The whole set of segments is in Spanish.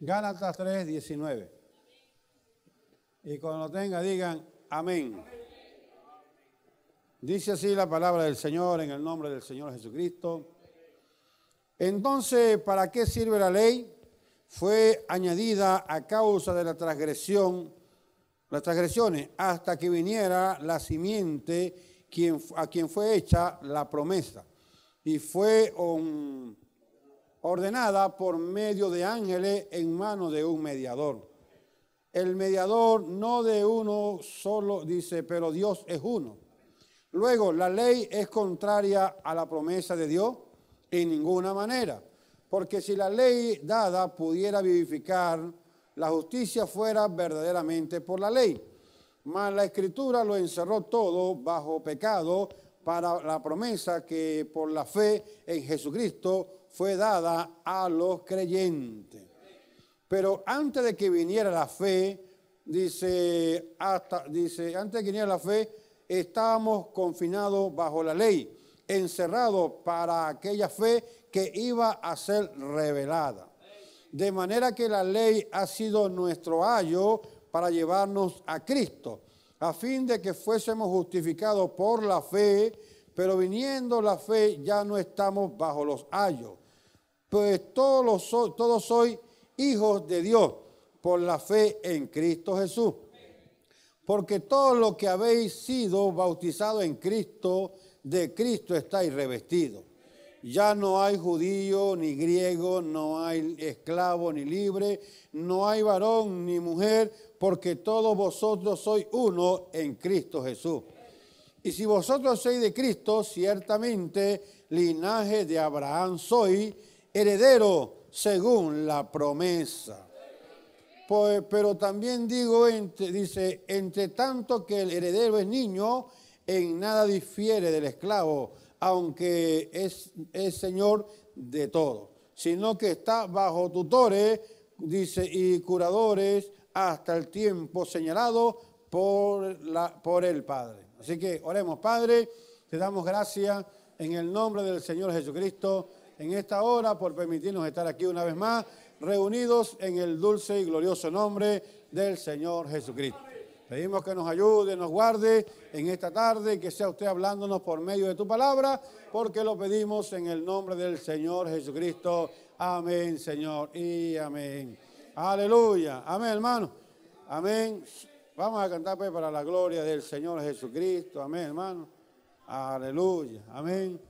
Gálatas 3, 19. Y cuando lo tenga, digan amén. Dice así la palabra del Señor en el nombre del Señor Jesucristo. Entonces, ¿para qué sirve la ley? Fue añadida a causa de la transgresión, las transgresiones, hasta que viniera la simiente a quien fue hecha la promesa. Y fue un ordenada por medio de ángeles en mano de un mediador. El mediador no de uno solo dice, pero Dios es uno. Luego, la ley es contraria a la promesa de Dios en ninguna manera, porque si la ley dada pudiera vivificar, la justicia fuera verdaderamente por la ley. Mas la escritura lo encerró todo bajo pecado para la promesa que por la fe en Jesucristo fue dada a los creyentes. Pero antes de que viniera la fe, dice, dice, antes de que viniera la fe, estábamos confinados bajo la ley, encerrados para aquella fe que iba a ser revelada. De manera que la ley ha sido nuestro ayo para llevarnos a Cristo, a fin de que fuésemos justificados por la fe pero viniendo la fe ya no estamos bajo los ayos, pues todos, los, todos sois hijos de Dios por la fe en Cristo Jesús. Porque todo lo que habéis sido bautizado en Cristo, de Cristo estáis revestidos. Ya no hay judío ni griego, no hay esclavo ni libre, no hay varón ni mujer, porque todos vosotros sois uno en Cristo Jesús. Y si vosotros sois de Cristo, ciertamente linaje de Abraham soy, heredero según la promesa. Pues, pero también digo, entre, dice, entre tanto que el heredero es niño, en nada difiere del esclavo, aunque es, señor de todo, sino que está bajo tutores, dice, y curadores hasta el tiempo señalado por, la, por el Padre. Así que oremos, Padre, te damos gracias en el nombre del Señor Jesucristo en esta hora por permitirnos estar aquí una vez más, reunidos en el dulce y glorioso nombre del Señor Jesucristo. Pedimos que nos ayude, nos guarde en esta tarde, que sea usted hablándonos por medio de tu palabra, porque lo pedimos en el nombre del Señor Jesucristo. Amén, Señor, y amén. Aleluya. Amén, hermano. Amén. Vamos a cantar pues para la gloria del Señor Jesucristo. Amén, hermano. Aleluya. Amén.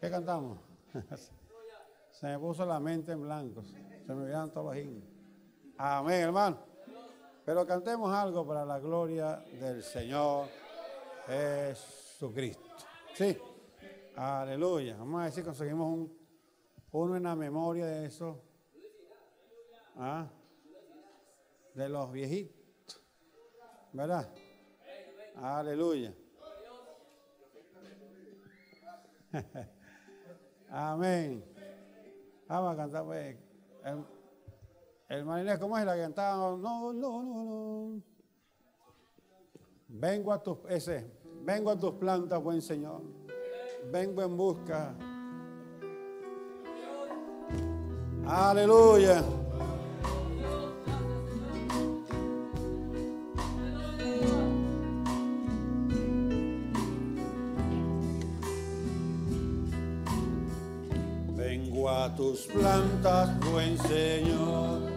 ¿Qué cantamos? Se me puso la mente en blanco. Se me olvidaron todos los himnos. Amén, hermano. Pero cantemos algo para la gloria del Señor Jesucristo. Sí. Aleluya. Vamos a ver si conseguimos un, uno en la memoria de eso. ¿Ah? de los viejitos. ¿Verdad? Aleluya. Amén. Vamos a cantar, pues. El, el ¿cómo es la que cantaba? No, no, no, no. Vengo a tus, ese, vengo a tus plantas, buen Señor. Vengo en busca. Aleluya. tus plantas, buen Señor.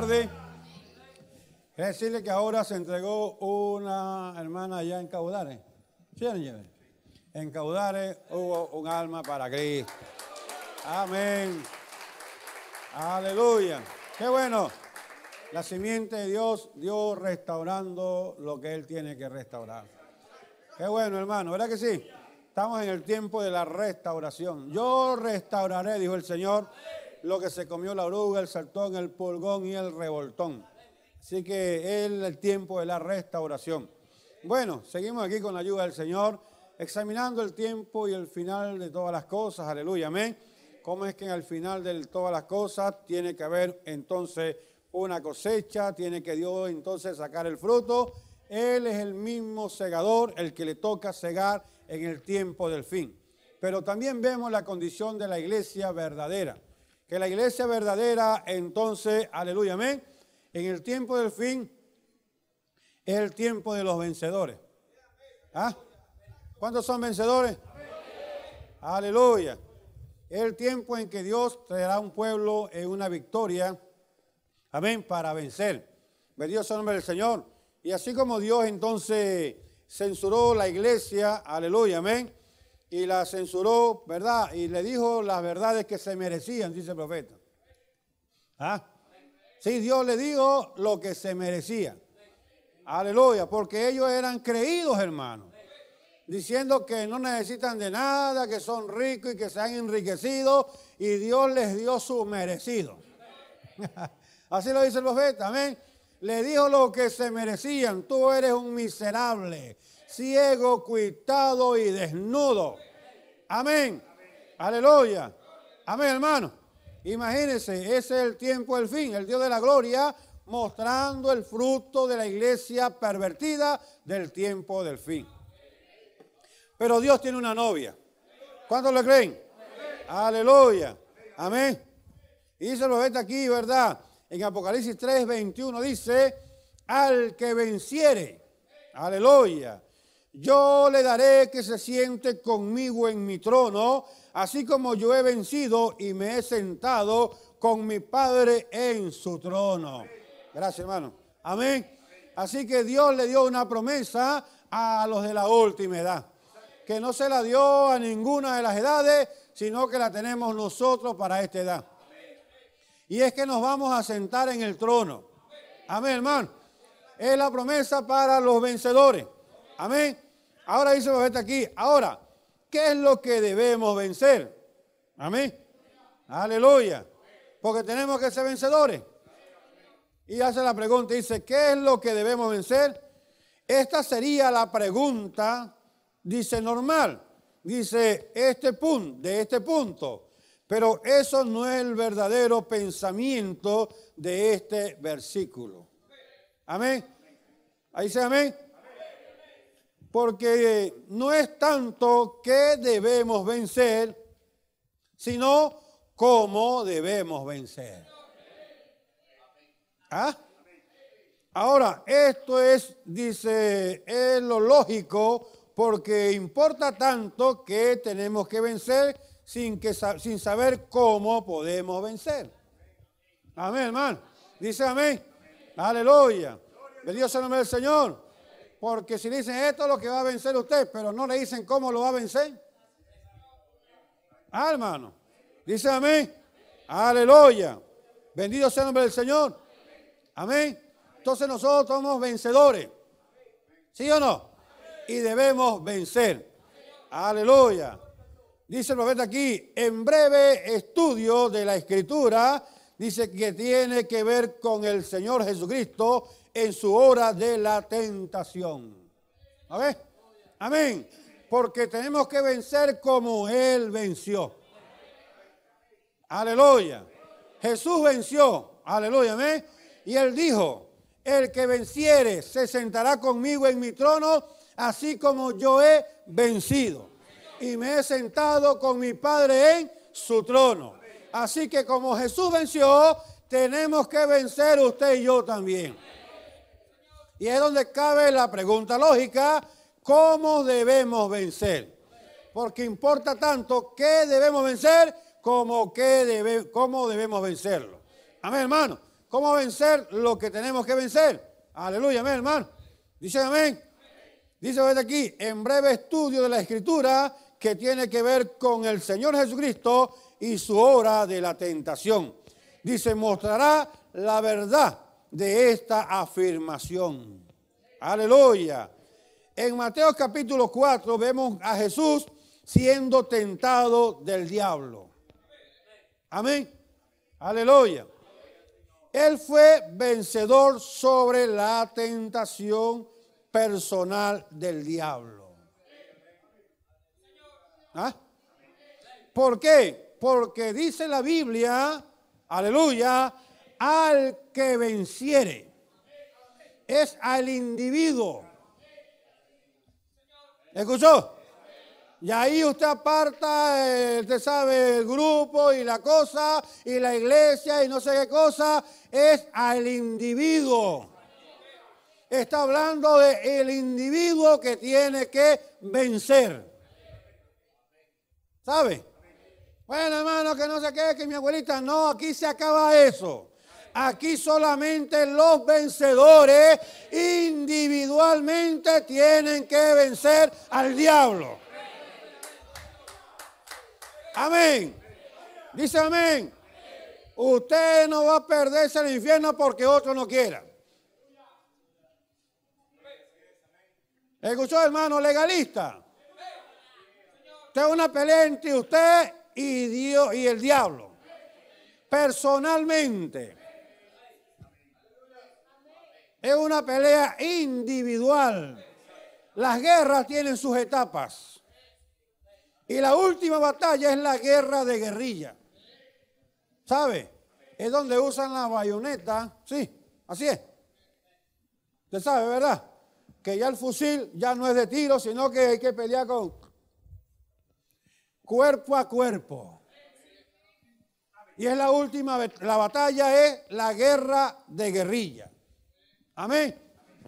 tarde Es decirle que ahora se entregó una hermana allá en Caudare. ¿Sí, en Caudare hubo un alma para Cristo. Amén. Aleluya. Qué bueno. La simiente de Dios, Dios restaurando lo que Él tiene que restaurar. Qué bueno, hermano, ¿verdad que sí? Estamos en el tiempo de la restauración. Yo restauraré, dijo el Señor, lo que se comió la oruga, el saltón, el polgón y el revoltón. Así que es el tiempo de la restauración. Bueno, seguimos aquí con la ayuda del Señor, examinando el tiempo y el final de todas las cosas. Aleluya, amén. ¿Cómo es que en el final de todas las cosas tiene que haber entonces una cosecha? Tiene que Dios entonces sacar el fruto. Él es el mismo segador, el que le toca cegar en el tiempo del fin. Pero también vemos la condición de la iglesia verdadera que la iglesia verdadera entonces, aleluya, amén, en el tiempo del fin es el tiempo de los vencedores. ¿Ah? ¿Cuántos son vencedores? Aleluya. Es el tiempo en que Dios traerá a un pueblo en una victoria. Amén, para vencer. Bendito sea el nombre del Señor. Y así como Dios entonces censuró la iglesia, aleluya, amén y la censuró, ¿verdad? Y le dijo las verdades que se merecían, dice el profeta. ¿Ah? Sí, Dios le dijo lo que se merecía. Aleluya, porque ellos eran creídos, hermanos. Diciendo que no necesitan de nada, que son ricos y que se han enriquecido y Dios les dio su merecido. Así lo dice el profeta, amén. Le dijo lo que se merecían. Tú eres un miserable, ciego, cuitado y desnudo. Amén. Aleluya. Amén. hermano. Imagínense, ese es el tiempo del fin, el Dios de la gloria mostrando el fruto de la iglesia pervertida del tiempo del fin. Pero Dios tiene una novia. ¿Cuántos lo creen? Aleluya. Amén. Y se lo ve aquí, ¿verdad? En Apocalipsis 3, 21 dice, al que venciere, aleluya, yo le daré que se siente conmigo en mi trono, así como yo he vencido y me he sentado con mi Padre en su trono. Gracias, hermano. Amén. Así que Dios le dio una promesa a los de la última edad, que no se la dio a ninguna de las edades, sino que la tenemos nosotros para esta edad. Y es que nos vamos a sentar en el trono. Amén, hermano. Es la promesa para los vencedores. Amén. Ahora dice está aquí, ahora, ¿qué es lo que debemos vencer? Amén. Aleluya. Porque tenemos que ser vencedores. Y hace la pregunta, dice, ¿qué es lo que debemos vencer? Esta sería la pregunta, dice normal, dice este punto, de este punto. Pero eso no es el verdadero pensamiento de este versículo. Amén. Ahí dice amén porque eh, no es tanto qué debemos vencer, sino cómo debemos vencer. ¿Ah? Ahora, esto es, dice, es lo lógico porque importa tanto que tenemos que vencer sin, que, sin saber cómo podemos vencer. Amén, hermano. Dice amén. Aleluya. Bendito sea el nombre del Señor. Porque si dicen esto es lo que va a vencer usted, pero no le dicen cómo lo va a vencer. Ah, hermano. Dice amén. Aleluya. Bendito sea el nombre del Señor. Amén. Entonces nosotros somos vencedores. ¿Sí o no? Y debemos vencer. Aleluya. Dice el profeta aquí, en breve estudio de la escritura, dice que tiene que ver con el Señor Jesucristo en su hora de la tentación. ¿A ver? Amén. Porque tenemos que vencer como Él venció. Aleluya. Jesús venció. Aleluya. Amén. Y Él dijo, el que venciere se sentará conmigo en mi trono, así como yo he vencido. Y me he sentado con mi Padre en su trono. Así que como Jesús venció, tenemos que vencer usted y yo también. Y es donde cabe la pregunta lógica, ¿cómo debemos vencer? Porque importa tanto qué debemos vencer como qué cómo debemos vencerlo. Amén, hermano. ¿Cómo vencer lo que tenemos que vencer? Aleluya, amén, hermano. Dice amén. Dice aquí, en breve estudio de la escritura que tiene que ver con el Señor Jesucristo y su hora de la tentación. Dice, mostrará la verdad de esta afirmación. Aleluya. En Mateo capítulo 4 vemos a Jesús siendo tentado del diablo. Amén. Aleluya. Él fue vencedor sobre la tentación personal del diablo. ¿Ah? ¿Por qué? Porque dice la Biblia, aleluya, al que venciere. Es al individuo. ¿Escuchó? Y ahí usted aparta, eh, usted sabe, el grupo y la cosa, y la iglesia y no sé qué cosa, es al individuo. Está hablando de el individuo que tiene que vencer. ¿Sabe? Bueno, hermano, que no se quede que mi abuelita, no, aquí se acaba eso. Aquí solamente los vencedores individualmente tienen que vencer al diablo. Amén. Dice amén. Usted no va a perderse el infierno porque otro no quiera. ¿Escuchó, hermano legalista? Usted es una pelea entre usted y Dios y el diablo. Personalmente. Es una pelea individual. Las guerras tienen sus etapas. Y la última batalla es la guerra de guerrilla. ¿Sabe? Es donde usan la bayoneta. Sí, así es. Usted sabe, ¿verdad? Que ya el fusil ya no es de tiro, sino que hay que pelear con cuerpo a cuerpo. Y es la última, la batalla es la guerra de guerrilla. Amén.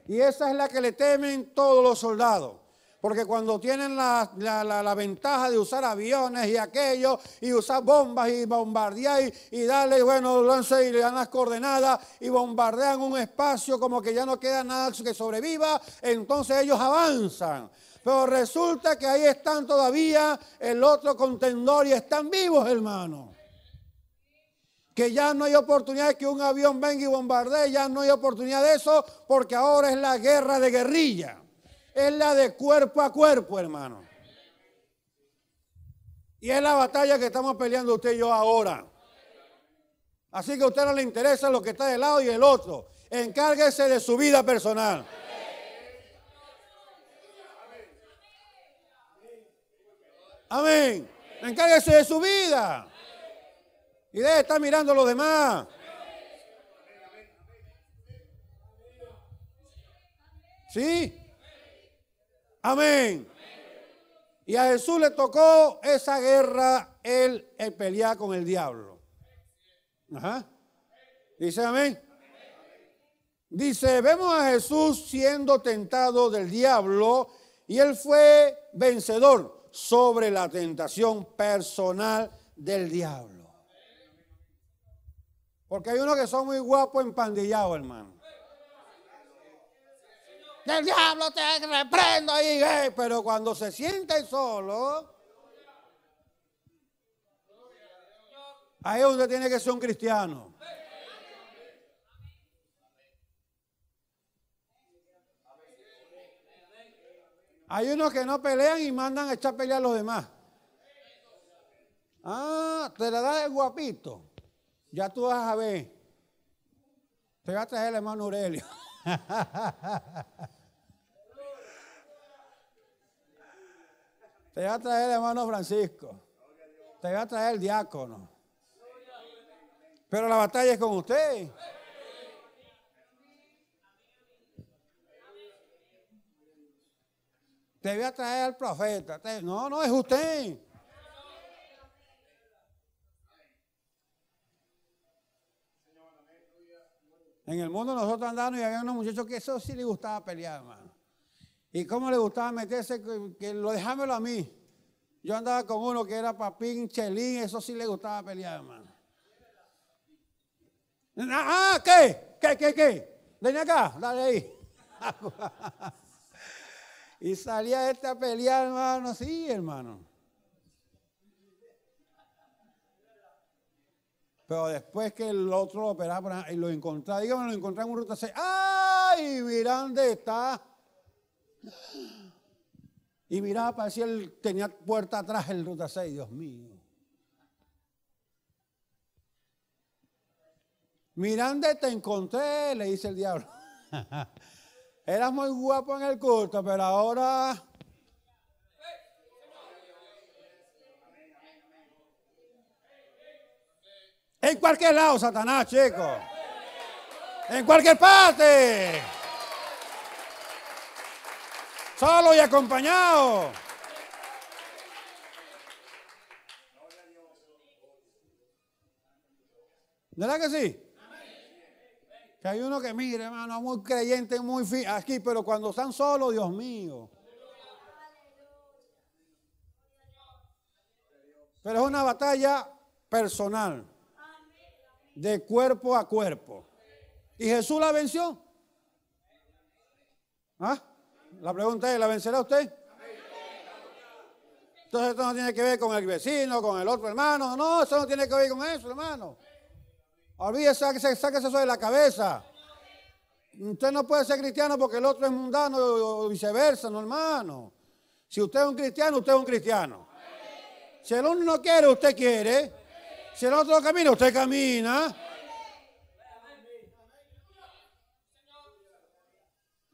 Y esa es la que le temen todos los soldados. Porque cuando tienen la, ventaja de usar aviones y aquello, y usar bombas y bombardear y, y darle, bueno, lance y le dan las coordenadas y bombardean un espacio como que ya no queda nada que sobreviva, entonces ellos avanzan. Pero resulta que ahí están todavía el otro contendor y están vivos, hermano que ya no hay oportunidad de que un avión venga y bombardee, ya no hay oportunidad de eso, porque ahora es la guerra de guerrilla, es la de cuerpo a cuerpo, hermano. Y es la batalla que estamos peleando usted y yo ahora. Así que a usted no le interesa lo que está de lado y el otro. Encárguese de su vida personal. Amén. Encárguese de su vida. Y debe estar mirando a los demás. ¿Sí? Amén. Y a Jesús le tocó esa guerra, él, el pelear con el diablo. Ajá. Dice amén. Dice, vemos a Jesús siendo tentado del diablo y él fue vencedor sobre la tentación personal del diablo. Porque hay unos que son muy guapos empandillados, hermano. Del diablo te reprendo ahí, eh. pero cuando se sienten solo, ahí es donde tiene que ser un cristiano. Hay unos que no pelean y mandan a echar pelea pelear a los demás. Ah, te la da el guapito. Ya tú vas a ver. Te va a traer el hermano Aurelio. Te va a traer el hermano Francisco. Te va a traer el diácono. Pero la batalla es con usted. Te voy a traer al profeta. No, no es usted. En el mundo nosotros andamos y había unos muchachos que eso sí le gustaba pelear, hermano. Y cómo le gustaba meterse, que, lo dejámelo a mí. Yo andaba con uno que era papín, chelín, eso sí le gustaba pelear, hermano. Ah, ah ¿qué? ¿Qué, qué, qué? Ven acá, dale ahí. y salía este a pelear, hermano. Sí, hermano. Pero después que el otro lo operaba y lo encontraba, dígame, lo encontraba en un ruta 6. ¡Ay! Miranda está. Y miraba parecía que tenía puerta atrás el ruta 6, Dios mío. Miranda, te encontré, le dice el diablo. Eras muy guapo en el culto, pero ahora En cualquier lado, Satanás, chicos. En cualquier parte. Solo y acompañado. ¿Verdad que sí? Que hay uno que mire, hermano, muy creyente, muy fiel aquí, pero cuando están solos, Dios mío. Pero es una batalla personal de cuerpo a cuerpo. ¿Y Jesús la venció? ¿Ah? La pregunta es, ¿la vencerá usted? Entonces esto no tiene que ver con el vecino, con el otro hermano. No, eso no tiene que ver con eso, hermano. Olvídese, sáquese, eso de la cabeza. Usted no puede ser cristiano porque el otro es mundano o viceversa, no, hermano. Si usted es un cristiano, usted es un cristiano. Si el uno no quiere, usted quiere. Si el otro camina, usted camina.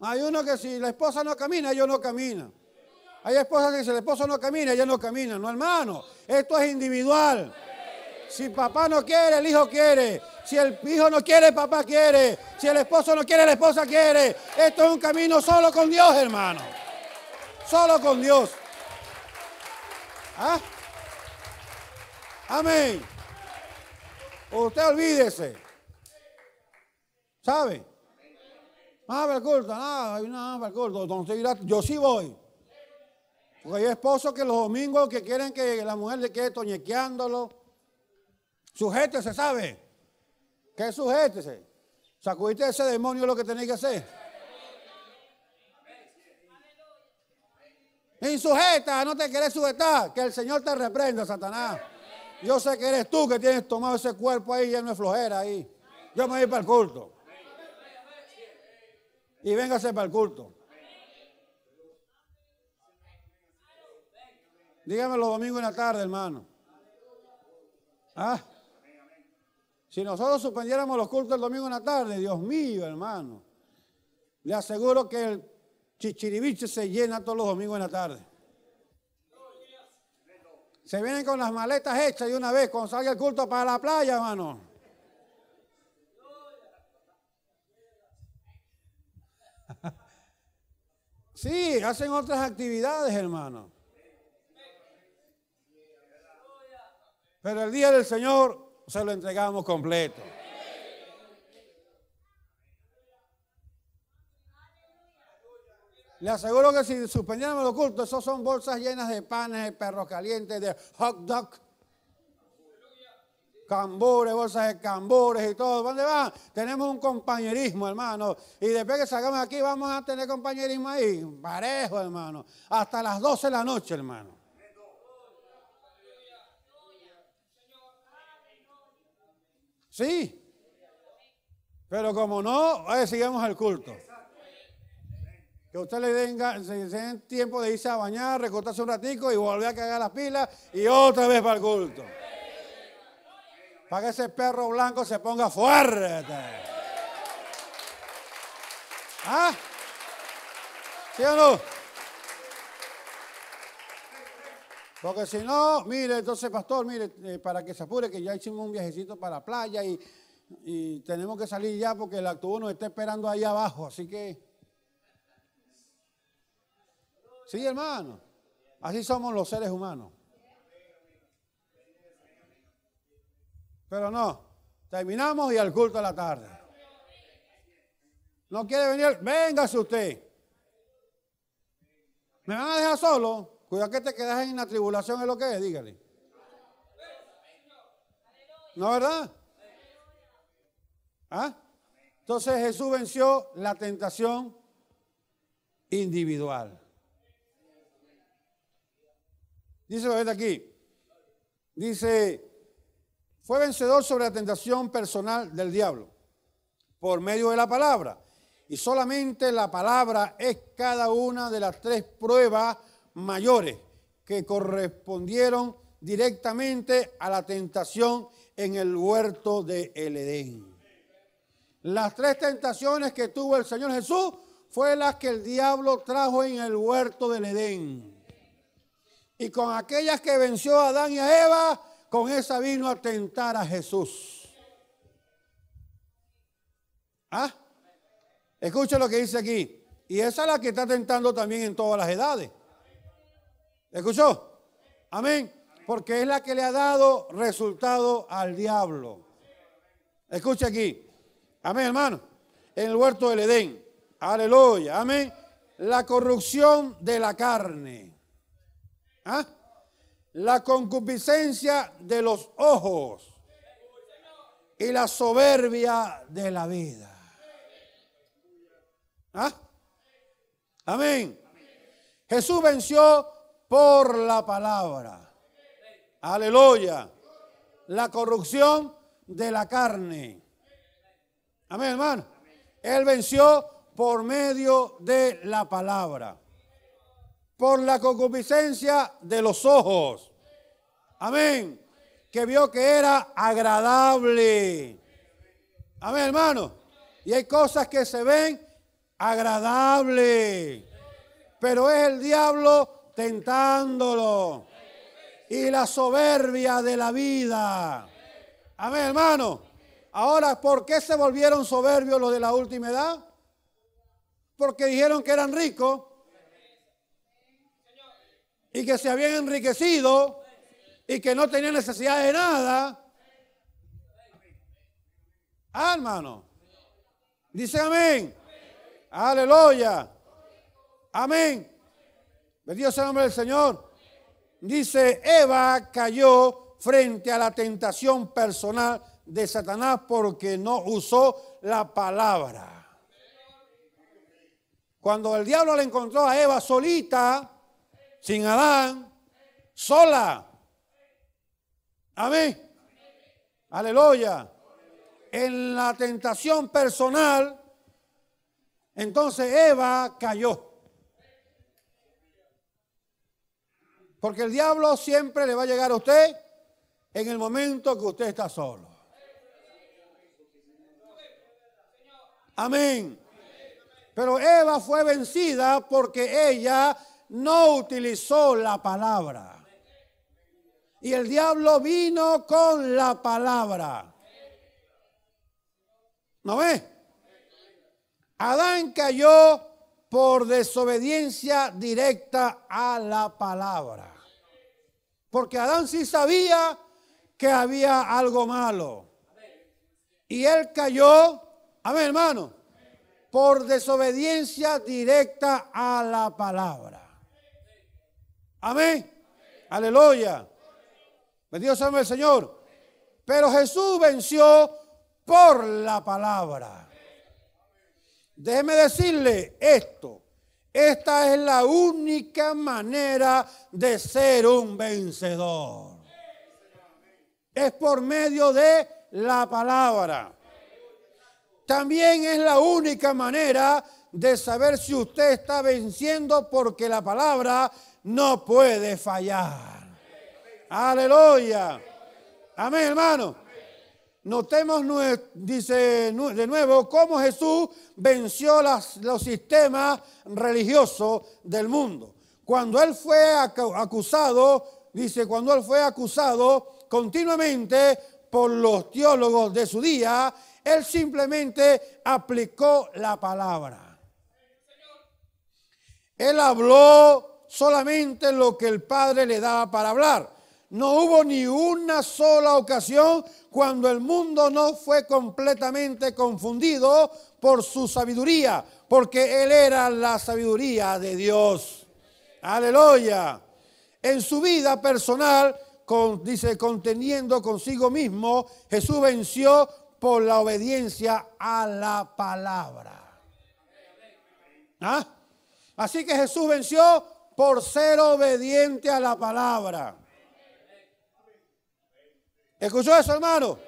Hay uno que si la esposa no camina, yo no camino. Hay esposas que si el esposo no camina, ella no camina. No, hermano, esto es individual. Si papá no quiere, el hijo quiere. Si el hijo no quiere, papá quiere. Si el esposo no quiere, la esposa quiere. Esto es un camino solo con Dios, hermano. Solo con Dios. ¿Ah? Amén usted olvídese. ¿Sabe? Ah, para el no, nada para el yo sí voy. Porque hay esposos que los domingos que quieren que la mujer le quede toñequeándolo. Sujétese, ¿sabe? ¿Qué sujétese? Sacudiste ese demonio lo que tenéis que hacer. Insujeta, no te querés sujetar. Que el Señor te reprenda, Satanás. Yo sé que eres tú que tienes tomado ese cuerpo ahí lleno de flojera ahí. Yo me voy para el culto. Y véngase para el culto. Dígame los domingos en la tarde, hermano. ¿Ah? Si nosotros suspendiéramos los cultos el domingo en la tarde, Dios mío, hermano. Le aseguro que el chichiribiche se llena todos los domingos en la tarde. Se vienen con las maletas hechas y una vez, cuando salga el culto para la playa, hermano. Sí, hacen otras actividades, hermano. Pero el día del Señor se lo entregamos completo. Le aseguro que si suspendiéramos los cultos, esos son bolsas llenas de panes, de perros calientes, de hot dog, cambures, bolsas de cambures y todo. ¿Dónde van? Tenemos un compañerismo, hermano. Y después que salgamos aquí, vamos a tener compañerismo ahí. Parejo, hermano. Hasta las 12 de la noche, hermano. Sí. Pero como no, hoy sigamos el culto. Que usted le den, tiempo de irse a bañar, recortarse un ratico y volver a cagar las pilas y otra vez para el culto. Para que ese perro blanco se ponga fuerte. ¿Ah? ¿Sí o no? Porque si no, mire, entonces, pastor, mire, eh, para que se apure, que ya hicimos un viajecito para la playa y, tenemos que salir ya porque el acto uno está esperando ahí abajo. Así que Sí, hermano. Así somos los seres humanos. Pero no, terminamos y al culto de la tarde. ¿No quiere venir? Véngase usted. ¿Me van a dejar solo? Cuidado que te quedas en la tribulación, es lo que es, dígale. ¿No, verdad? ¿Ah? Entonces Jesús venció la tentación individual. Dice la aquí. Dice, fue vencedor sobre la tentación personal del diablo por medio de la palabra. Y solamente la palabra es cada una de las tres pruebas mayores que correspondieron directamente a la tentación en el huerto de Edén. Las tres tentaciones que tuvo el Señor Jesús fue las que el diablo trajo en el huerto del Edén. Y con aquellas que venció a Adán y a Eva, con esa vino a tentar a Jesús. ¿Ah? Escucha lo que dice aquí. Y esa es la que está tentando también en todas las edades. ¿Escuchó? Amén. Porque es la que le ha dado resultado al diablo. Escucha aquí. Amén, hermano. En el huerto del Edén. Aleluya. Amén. La corrupción de la carne. ¿Ah? La concupiscencia de los ojos y la soberbia de la vida. ¿Ah? Amén. Jesús venció por la palabra. Aleluya. La corrupción de la carne. Amén, hermano. Él venció por medio de la palabra por la concupiscencia de los ojos. Amén. Que vio que era agradable. Amén, hermano. Y hay cosas que se ven agradables. Pero es el diablo tentándolo. Y la soberbia de la vida. Amén, hermano. Ahora, ¿por qué se volvieron soberbios los de la última edad? Porque dijeron que eran ricos y que se habían enriquecido y que no tenían necesidad de nada. Ah, hermano. Dice amén. Aleluya. Amén. Bendito sea el nombre del Señor. Dice, Eva cayó frente a la tentación personal de Satanás porque no usó la palabra. Cuando el diablo le encontró a Eva solita, sin Adán, sola. Amén. Aleluya. En la tentación personal, entonces Eva cayó. Porque el diablo siempre le va a llegar a usted en el momento que usted está solo. Amén. Pero Eva fue vencida porque ella no utilizó la palabra. Y el diablo vino con la palabra. ¿No ve? Adán cayó por desobediencia directa a la palabra. Porque Adán sí sabía que había algo malo. Y él cayó, a amén hermano, por desobediencia directa a la palabra. Amén. Aleluya. Bendito sea el Señor. Pero Jesús venció por la palabra. Déjeme decirle esto. Esta es la única manera de ser un vencedor. Es por medio de la palabra. También es la única manera de saber si usted está venciendo porque la palabra no puede fallar. Aleluya. Amén, hermano. Notemos, dice de nuevo, cómo Jesús venció las, los sistemas religiosos del mundo. Cuando él fue acusado, dice, cuando él fue acusado continuamente por los teólogos de su día, él simplemente aplicó la palabra. Él habló solamente lo que el Padre le daba para hablar. No hubo ni una sola ocasión cuando el mundo no fue completamente confundido por su sabiduría, porque Él era la sabiduría de Dios. Aleluya. En su vida personal, dice, conteniendo consigo mismo, Jesús venció por la obediencia a la palabra. ¿Ah? Así que Jesús venció por ser obediente a la palabra. ¿Escuchó eso, hermano?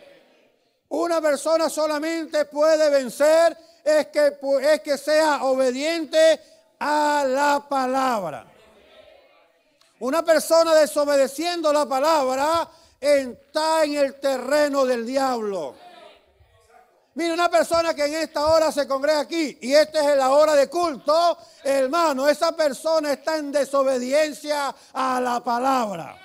Una persona solamente puede vencer es que, es que sea obediente a la palabra. Una persona desobedeciendo la palabra está en el terreno del diablo. Mire, una persona que en esta hora se congrega aquí y esta es la hora de culto, hermano, esa persona está en desobediencia a la palabra.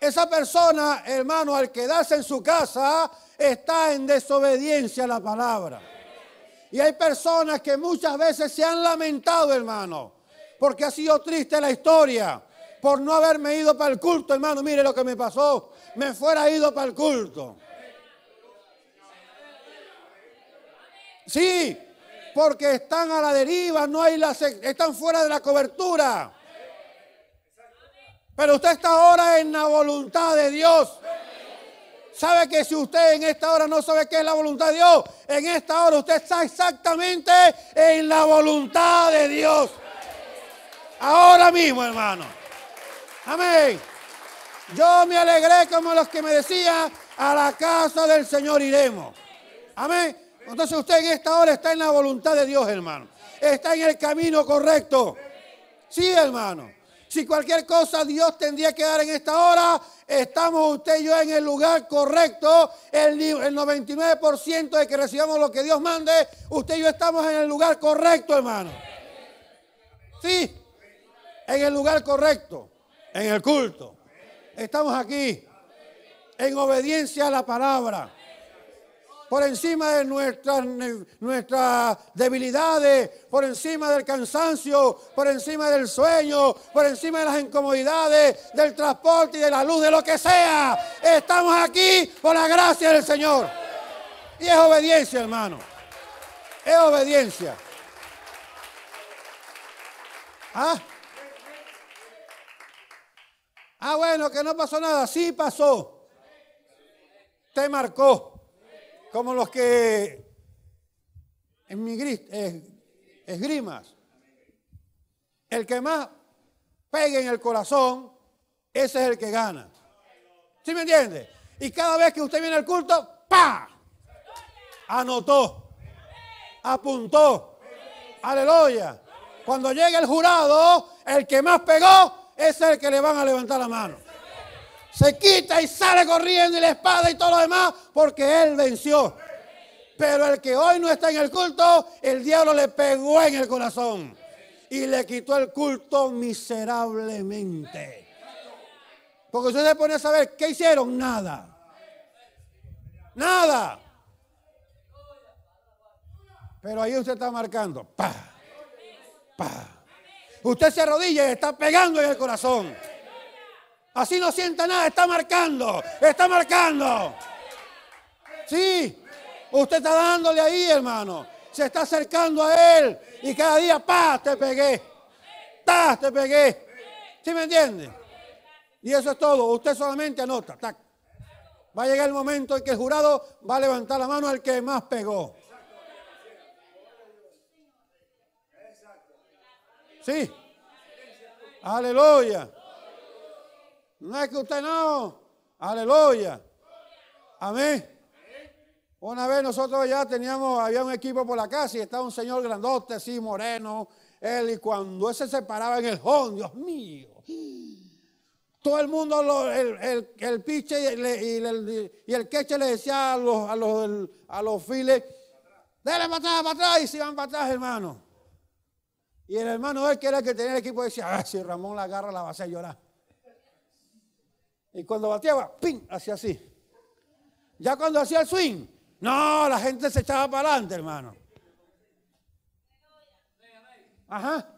Esa persona, hermano, al quedarse en su casa, está en desobediencia a la palabra. Y hay personas que muchas veces se han lamentado, hermano, porque ha sido triste la historia, por no haberme ido para el culto, hermano. Mire lo que me pasó, me fuera ido para el culto. Sí, porque están a la deriva, no hay están fuera de la cobertura. Pero usted está ahora en la voluntad de Dios. ¿Sabe que si usted en esta hora no sabe qué es la voluntad de Dios? En esta hora usted está exactamente en la voluntad de Dios. Ahora mismo, hermano. Amén. Yo me alegré como los que me decían, a la casa del Señor iremos. Amén. Entonces usted en esta hora está en la voluntad de Dios, hermano. Está en el camino correcto. Sí, hermano. Si cualquier cosa Dios tendría que dar en esta hora, estamos usted y yo en el lugar correcto. El, 99% de que recibamos lo que Dios mande, usted y yo estamos en el lugar correcto, hermano. Sí, en el lugar correcto, en el culto. Estamos aquí en obediencia a la palabra por encima de nuestras, debilidades, por encima del cansancio, por encima del sueño, por encima de las incomodidades, del transporte y de la luz, de lo que sea. Estamos aquí por la gracia del Señor. Y es obediencia, hermano. Es obediencia. ¿Ah? Ah, bueno, que no pasó nada. Sí pasó. Te marcó. Como los que en mi esgrimas. El que más pegue en el corazón, ese es el que gana. ¿Sí me entiende? Y cada vez que usted viene al culto, ¡pa! Anotó. Apuntó. Aleluya. Cuando llegue el jurado, el que más pegó, es el que le van a levantar la mano se quita y sale corriendo y la espada y todo lo demás, porque él venció. Pero el que hoy no está en el culto, el diablo le pegó en el corazón y le quitó el culto miserablemente. Porque usted se pone a saber qué hicieron, nada. Nada. Pero ahí usted está marcando. Pa. Pa. Usted se arrodilla y está pegando en el corazón. Así no sienta nada, está marcando, está marcando. Sí, usted está dándole ahí, hermano. Se está acercando a Él. Y cada día, pa, te pegué. Ta, te pegué. ¿Sí me entiende? Y eso es todo. Usted solamente anota. Va a llegar el momento en que el jurado va a levantar la mano al que más pegó. Sí. Aleluya. No es que usted no. Aleluya. Amén. Una vez nosotros ya teníamos, había un equipo por la casa y estaba un señor grandote, así moreno. Él, y cuando ese se paraba en el home Dios mío. Todo el mundo, lo, el, el, piche y el, y queche le decía a los, a los, a los files, dale para atrás, para atrás, y se iban para atrás, hermano. Y el hermano él, que era el que tenía el equipo, decía, ah, si Ramón la agarra, la va a hacer llorar. Y cuando bateaba, ¡pim! Hacía así. Ya cuando hacía el swing, no, la gente se echaba para adelante, hermano. Ajá.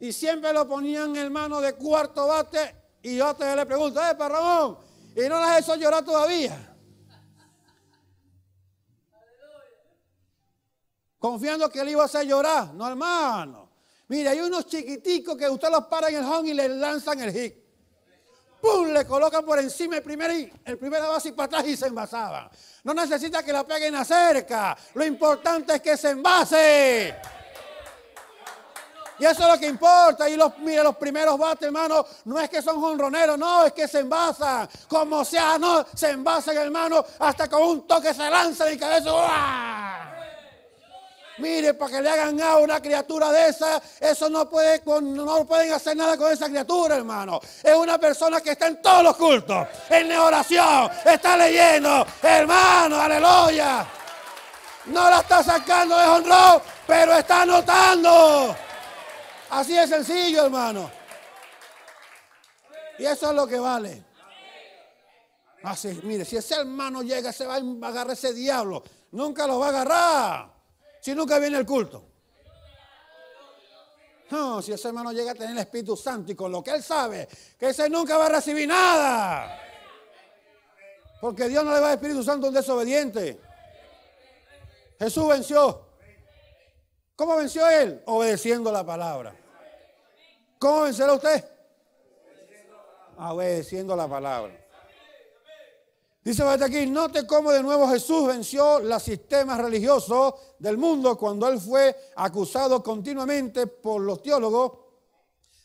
Y siempre lo ponían, en mano de cuarto bate. Y yo te le pregunto, ¡eh, para Y no las hizo llorar todavía. Confiando que él iba a hacer llorar. No, hermano. Mire, hay unos chiquiticos que usted los para en el home y le lanzan el hit. ¡pum! Le colocan por encima el primer, el y para atrás y se envasaban. No necesita que la peguen acerca. Lo importante es que se envase. Y eso es lo que importa. Y los, mire, los primeros bates, hermano, no es que son jonroneros, no, es que se envasan. Como sea, no, se envasan, hermano, hasta con un toque se lanza y cabeza. ¡Uah! Mire, para que le hagan a una criatura de esa, eso no puede, no pueden hacer nada con esa criatura, hermano. Es una persona que está en todos los cultos, en la oración, está leyendo, hermano, aleluya. No la está sacando de honro, pero está anotando. Así de sencillo, hermano. Y eso es lo que vale. Así, mire, si ese hermano llega, se va a agarrar ese diablo. Nunca lo va a agarrar. Si nunca viene el culto. No, si ese hermano llega a tener el Espíritu Santo y con lo que él sabe, que ese nunca va a recibir nada. Porque Dios no le va a Espíritu Santo a un desobediente. Jesús venció. ¿Cómo venció él? Obedeciendo la palabra. ¿Cómo vencerá usted? Obedeciendo la palabra. Dice aquí, note cómo de nuevo Jesús venció los sistemas religiosos del mundo cuando él fue acusado continuamente por los teólogos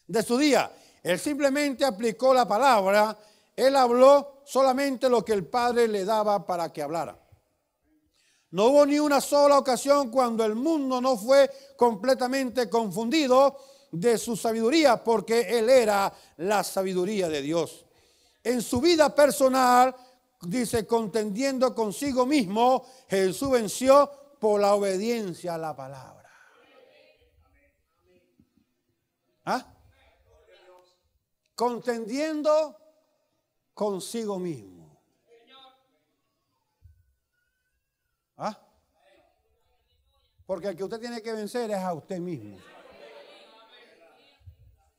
de su día. Él simplemente aplicó la palabra, él habló solamente lo que el Padre le daba para que hablara. No hubo ni una sola ocasión cuando el mundo no fue completamente confundido de su sabiduría, porque él era la sabiduría de Dios. En su vida personal, dice, contendiendo consigo mismo, Jesús venció por la obediencia a la palabra. ¿Ah? Contendiendo consigo mismo. ¿Ah? Porque el que usted tiene que vencer es a usted mismo.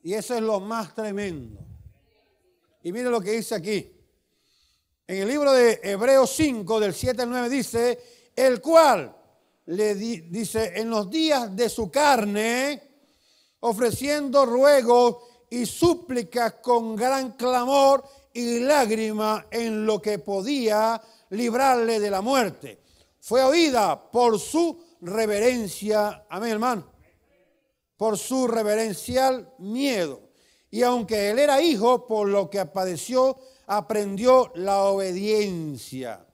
Y eso es lo más tremendo. Y mire lo que dice aquí. En el libro de Hebreos 5, del 7 al 9, dice, el cual le dice, en los días de su carne, ofreciendo ruegos y súplicas con gran clamor y lágrima en lo que podía librarle de la muerte. Fue oída por su reverencia, amén hermano, por su reverencial miedo. Y aunque él era hijo, por lo que padeció, aprendió la obediencia.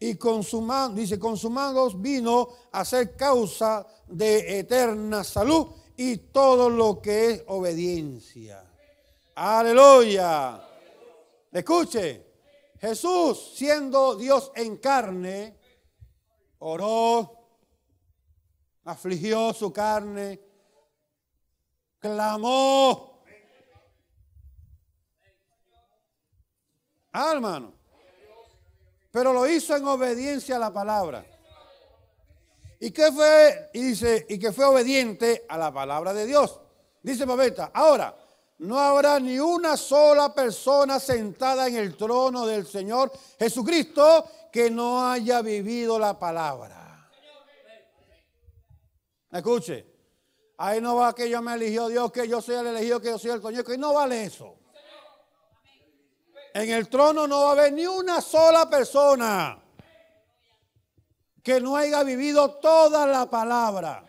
Y consumando, dice, consumados vino a ser causa de eterna salud y todo lo que es obediencia. Aleluya. Escuche, Jesús siendo Dios en carne, oró, afligió su carne, clamó Ah, hermano. Pero lo hizo en obediencia a la palabra. ¿Y qué fue? Y dice, y que fue obediente a la palabra de Dios. Dice profeta, ahora, no habrá ni una sola persona sentada en el trono del Señor Jesucristo que no haya vivido la palabra. Escuche, ahí no va que yo me eligió Dios, que yo soy el elegido, que yo soy el coño, y no vale eso. En el trono no va a haber ni una sola persona que no haya vivido toda la palabra.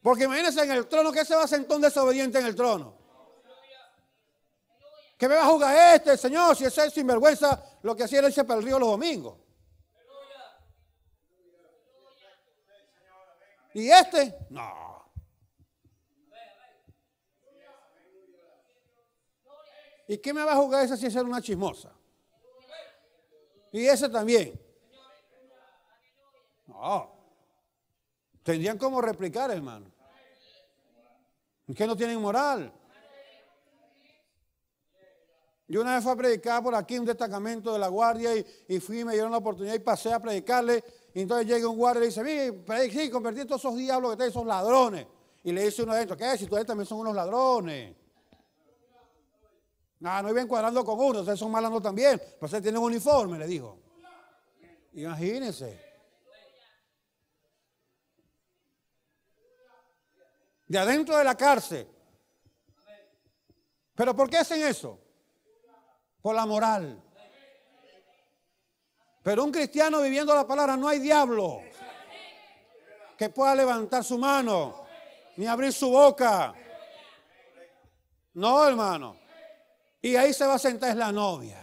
Porque imagínense en el trono, ¿qué se va a sentar un desobediente en el trono? ¿Qué me va a jugar este, Señor? Si ese es sinvergüenza, lo que hacía él se para el río los domingos. Y este, no. ¿Y qué me va a jugar esa si es una chismosa? Y ese también. No. Tendrían como replicar, hermano. Que no tienen moral. Yo una vez fui a predicar por aquí un destacamento de la guardia y, fui y me dieron la oportunidad y pasé a predicarle. Y entonces llega un guardia y dice, mire, sí, convertí todos esos diablos que ahí, son ladrones. Y le dice uno de estos, ¿qué? Si ustedes también son unos ladrones. Ah, no iban cuadrando con uno, ustedes son malandros también. Pero ustedes tienen uniforme, le dijo. Imagínense. De adentro de la cárcel. ¿Pero por qué hacen eso? Por la moral. Pero un cristiano viviendo la palabra no hay diablo que pueda levantar su mano ni abrir su boca. No, hermano. Y ahí se va a sentar la novia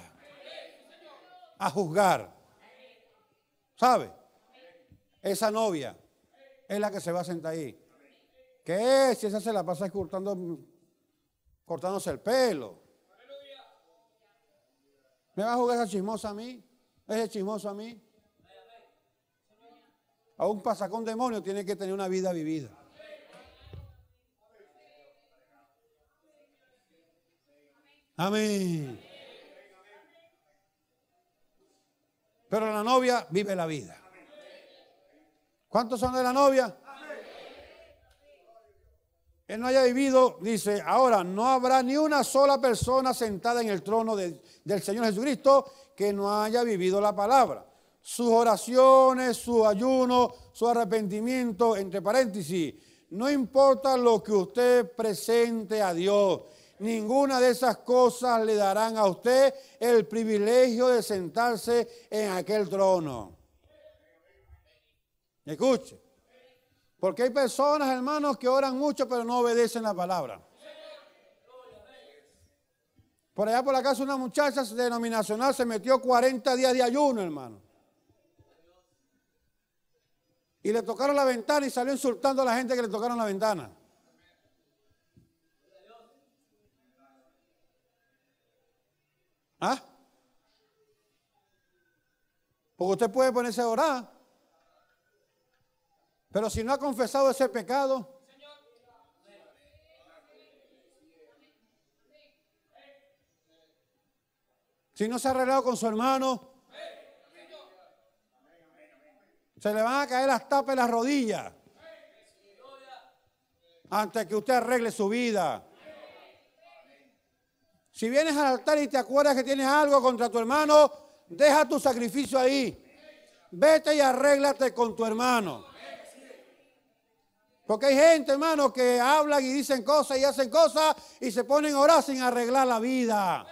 a juzgar. ¿Sabe? Esa novia es la que se va a sentar ahí. ¿Qué es? Si esa se la pasa cortando, cortándose el pelo. ¿Me va a jugar esa chismosa a mí? ¿Ese chismoso a mí? A un pasacón demonio, tiene que tener una vida vivida. Amén. Pero la novia vive la vida. ¿Cuántos son de la novia? Él no haya vivido, dice, ahora no habrá ni una sola persona sentada en el trono del Señor Jesucristo que no haya vivido la palabra. Sus oraciones, su ayuno, su arrepentimiento, entre paréntesis, no importa lo que usted presente a Dios, Ninguna de esas cosas le darán a usted el privilegio de sentarse en aquel trono. Escuche. Porque hay personas, hermanos, que oran mucho pero no obedecen la palabra. Por allá por la casa una muchacha denominacional se metió 40 días de ayuno, hermano. Y le tocaron la ventana y salió insultando a la gente que le tocaron la ventana. ¿Ah? Porque usted puede ponerse a orar. Pero si no ha confesado ese pecado, Si no se ha arreglado con su hermano, se le van a caer las tapas en las rodillas antes que usted arregle su vida. Si vienes al altar y te acuerdas que tienes algo contra tu hermano, deja tu sacrificio ahí. Vete y arréglate con tu hermano. Porque hay gente, hermano, que hablan y dicen cosas y hacen cosas y se ponen a orar sin arreglar la vida.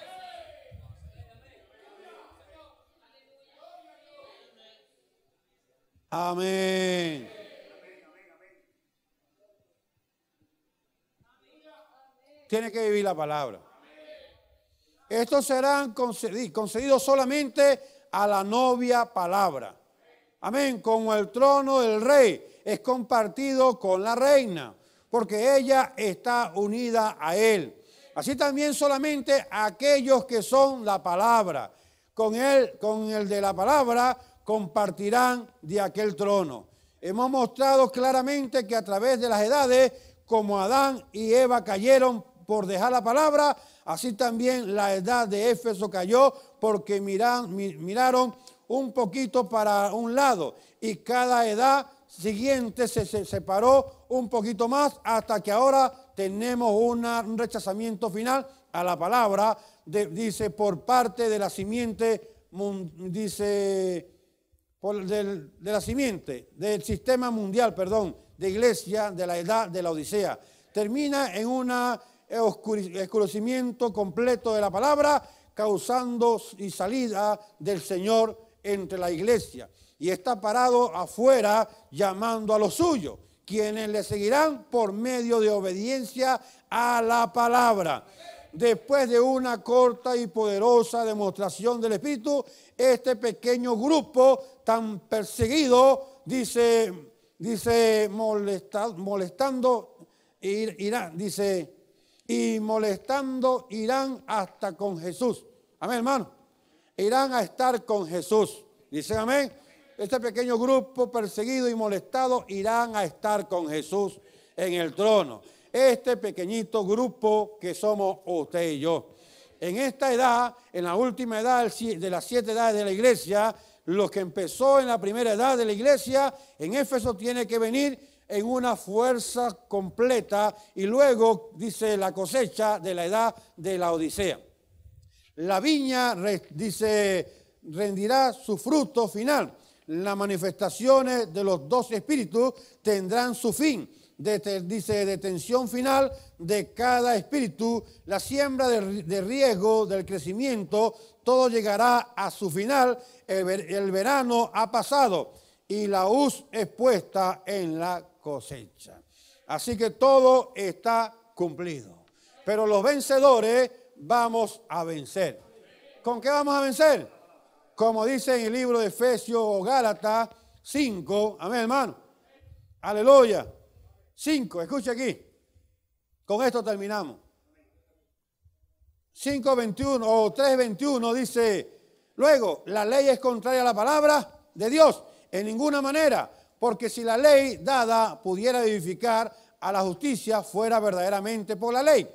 Amén. Tiene que vivir la palabra. Estos serán concedidos, solamente a la novia palabra. Amén. Como el trono del rey es compartido con la reina, porque ella está unida a él. Así también solamente aquellos que son la palabra, con él, con el de la palabra, compartirán de aquel trono. Hemos mostrado claramente que a través de las edades, como Adán y Eva cayeron por dejar la palabra, Así también la edad de Éfeso cayó porque miraron un poquito para un lado y cada edad siguiente se, separó un poquito más hasta que ahora tenemos un rechazamiento final a la palabra, dice, por parte de la simiente, dice, de la simiente, del sistema mundial, perdón, de iglesia de la edad de la Odisea. Termina en una oscurecimiento completo de la palabra, causando y salida del Señor entre la iglesia. Y está parado afuera llamando a los suyos, quienes le seguirán por medio de obediencia a la palabra. Después de una corta y poderosa demostración del Espíritu, este pequeño grupo tan perseguido, dice, dice molestando, irá, dice, y molestando irán hasta con Jesús. Amén, hermano. Irán a estar con Jesús. Dicen amén. Este pequeño grupo perseguido y molestado irán a estar con Jesús en el trono. Este pequeñito grupo que somos usted y yo. En esta edad, en la última edad de las siete edades de la iglesia, los que empezó en la primera edad de la iglesia, en Éfeso tiene que venir en una fuerza completa y luego dice la cosecha de la edad de la Odisea. La viña, dice, rendirá su fruto final. Las manifestaciones de los dos espíritus tendrán su fin. dice, detención final de cada espíritu, la siembra de, riesgo del crecimiento, todo llegará a su final, el, verano ha pasado y la luz es puesta en la cosecha. Así que todo está cumplido. Pero los vencedores vamos a vencer. ¿Con qué vamos a vencer? Como dice en el libro de Efesios o Gálatas 5. Amén, hermano. Aleluya. 5. Escuche aquí. Con esto terminamos. 5.21 o 3.21 dice, luego, la ley es contraria a la palabra de Dios en ninguna manera, porque si la ley dada pudiera edificar a la justicia, fuera verdaderamente por la ley.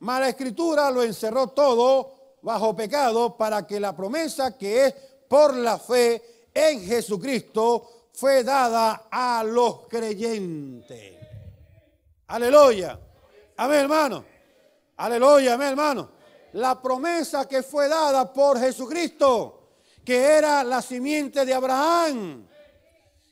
Mas la escritura lo encerró todo bajo pecado para que la promesa que es por la fe en Jesucristo fue dada a los creyentes. Aleluya. Amén, hermano. Aleluya, amén, hermano. La promesa que fue dada por Jesucristo, que era la simiente de Abraham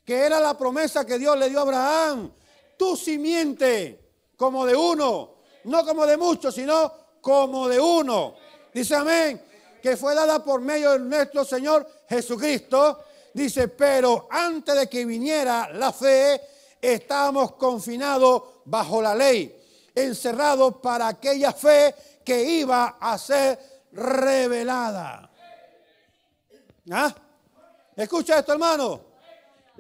que era la promesa que Dios le dio a Abraham. Tu simiente, como de uno, no como de muchos, sino como de uno. Dice amén, que fue dada por medio de nuestro Señor Jesucristo. Dice, pero antes de que viniera la fe, estábamos confinados bajo la ley, encerrados para aquella fe que iba a ser revelada. ¿Ah? Escucha esto, hermano.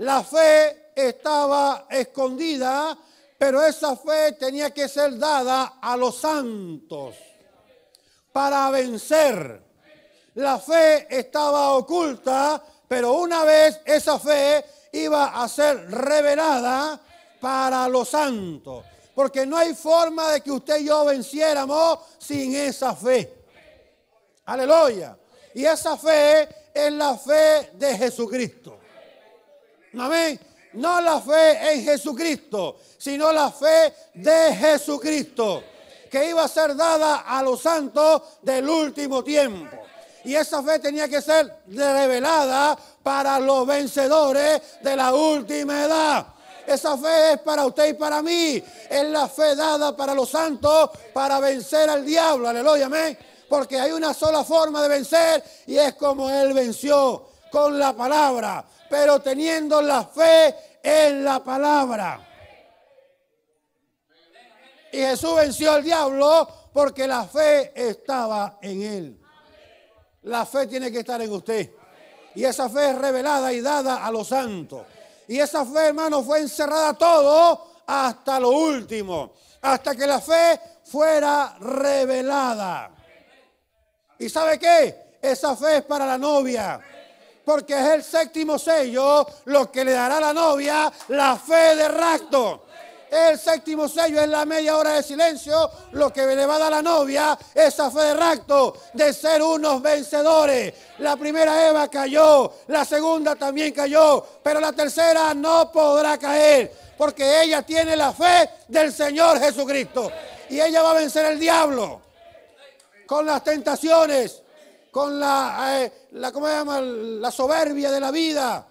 La fe estaba escondida, pero esa fe tenía que ser dada a los santos para vencer. La fe estaba oculta, pero una vez esa fe iba a ser revelada para los santos. Porque no hay forma de que usted y yo venciéramos sin esa fe. Aleluya. Y esa fe es la fe de Jesucristo. Amén. No la fe en Jesucristo, sino la fe de Jesucristo, que iba a ser dada a los santos del último tiempo. Y esa fe tenía que ser revelada para los vencedores de la última edad. Esa fe es para usted y para mí. Es la fe dada para los santos para vencer al diablo. Aleluya, amén. Porque hay una sola forma de vencer y es como Él venció, con la palabra, pero teniendo la fe en la palabra. Y Jesús venció al diablo porque la fe estaba en él. La fe tiene que estar en usted. Y esa fe es revelada y dada a los santos. Y esa fe, hermano, fue encerrada todo hasta lo último. Hasta que la fe fuera revelada. ¿Y sabe qué? Esa fe es para la novia porque es el séptimo sello lo que le dará a la novia la fe de rapto. El séptimo sello es la media hora de silencio, lo que le va a dar a la novia esa fe de rapto de ser unos vencedores. La primera Eva cayó, la segunda también cayó, pero la tercera no podrá caer, porque ella tiene la fe del Señor Jesucristo. Y ella va a vencer al diablo con las tentaciones, con la, eh, la, ¿cómo se llama? la soberbia de la vida,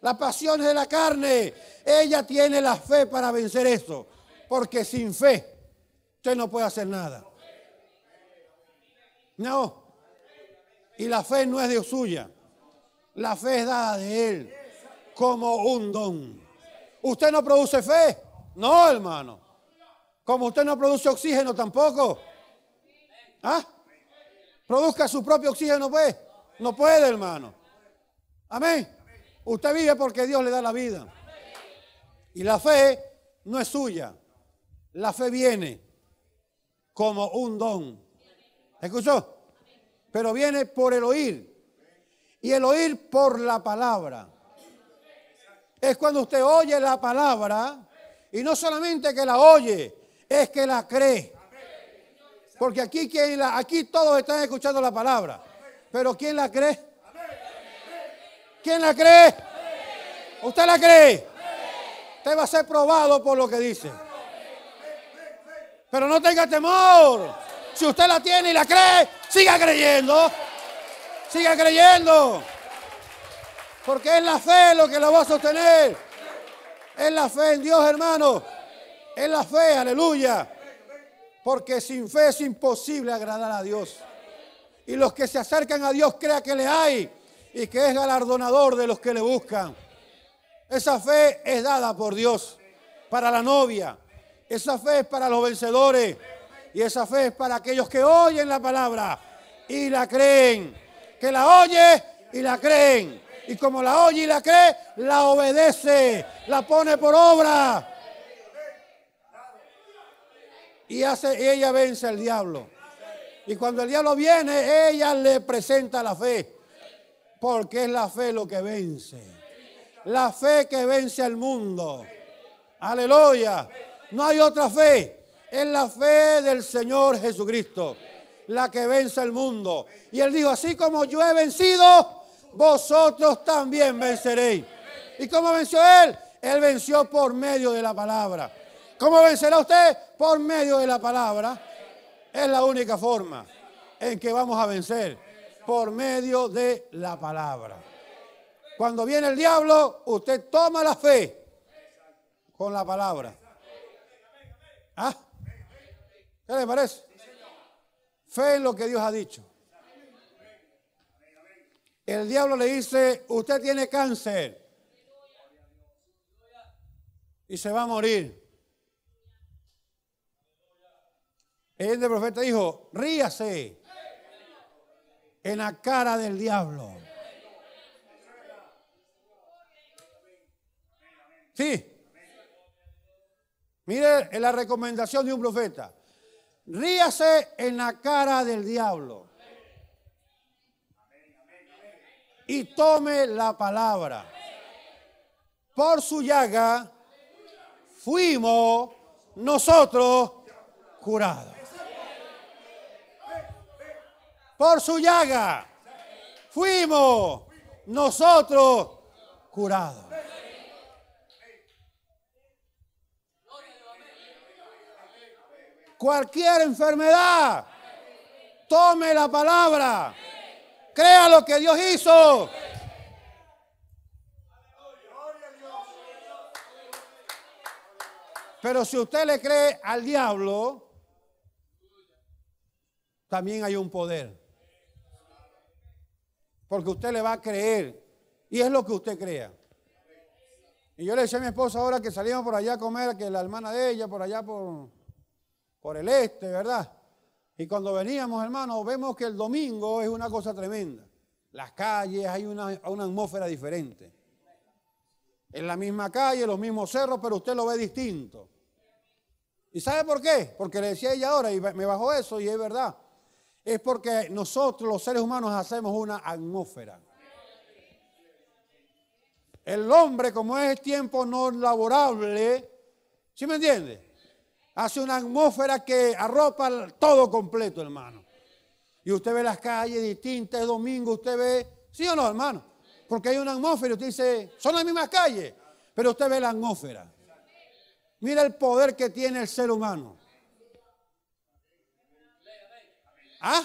las pasiones de la carne. Ella tiene la fe para vencer eso, porque sin fe usted no puede hacer nada. No. Y la fe no es de suya. La fe es dada de Él como un don. ¿Usted no produce fe? No, hermano. Como usted no produce oxígeno tampoco. ¿Ah? Produzca su propio oxígeno, pues. No puede, hermano. Amén. Usted vive porque Dios le da la vida. Y la fe no es suya. La fe viene como un don. ¿Escuchó? Pero viene por el oír. Y el oír por la palabra. Es cuando usted oye la palabra y no solamente que la oye, es que la cree. Porque aquí, la, aquí todos están escuchando la palabra. Pero ¿quién la cree? ¿Quién la cree? ¿Usted la cree? Usted va a ser probado por lo que dice. Pero no tenga temor. Si usted la tiene y la cree, siga creyendo. Siga creyendo. Porque es la fe lo que la va a sostener. Es la fe en Dios, hermano. Es la fe, aleluya. Porque sin fe es imposible agradar a Dios. Y los que se acercan a Dios crea que le hay y que es galardonador de los que le buscan. Esa fe es dada por Dios para la novia. Esa fe es para los vencedores. Y esa fe es para aquellos que oyen la palabra y la creen. Que la oye y la creen. Y como la oye y la cree, la obedece, la pone por obra y hace, ella vence al diablo. Y cuando el diablo viene, ella le presenta la fe. Porque es la fe lo que vence. La fe que vence al mundo. Aleluya. No hay otra fe. Es la fe del Señor Jesucristo. La que vence al mundo. Y él dijo, así como yo he vencido, vosotros también venceréis. ¿Y cómo venció él? Él venció por medio de la palabra. ¿Cómo vencerá usted? Por medio de la palabra. Es la única forma en que vamos a vencer. Por medio de la palabra. Cuando viene el diablo, usted toma la fe con la palabra. ¿Ah? ¿Qué le parece? Fe en lo que Dios ha dicho. El diablo le dice, usted tiene cáncer y se va a morir. El profeta dijo, ríase en la cara del diablo. Sí. Mire en la recomendación de un profeta. Ríase en la cara del diablo. Y tome la palabra. Por su llaga fuimos nosotros curados. Por su llaga fuimos nosotros curados. Cualquier enfermedad, tome la palabra. Crea lo que Dios hizo. Pero si usted le cree al diablo, también hay un poder. Porque usted le va a creer. Y es lo que usted crea. Y yo le decía a mi esposa ahora que salíamos por allá a comer, que la hermana de ella, por allá por, por el este, ¿verdad? Y cuando veníamos, hermano, vemos que el domingo es una cosa tremenda. Las calles, hay una, una atmósfera diferente. En la misma calle, los mismos cerros, pero usted lo ve distinto. ¿Y sabe por qué? Porque le decía ella ahora, y me bajó eso, y es verdad es porque nosotros los seres humanos hacemos una atmósfera. El hombre, como es el tiempo no laborable, ¿sí me entiende? Hace una atmósfera que arropa todo completo, hermano. Y usted ve las calles distintas, domingo usted ve, ¿sí o no, hermano? Porque hay una atmósfera y usted dice, son las mismas calles, pero usted ve la atmósfera. Mira el poder que tiene el ser humano. ¿Ah?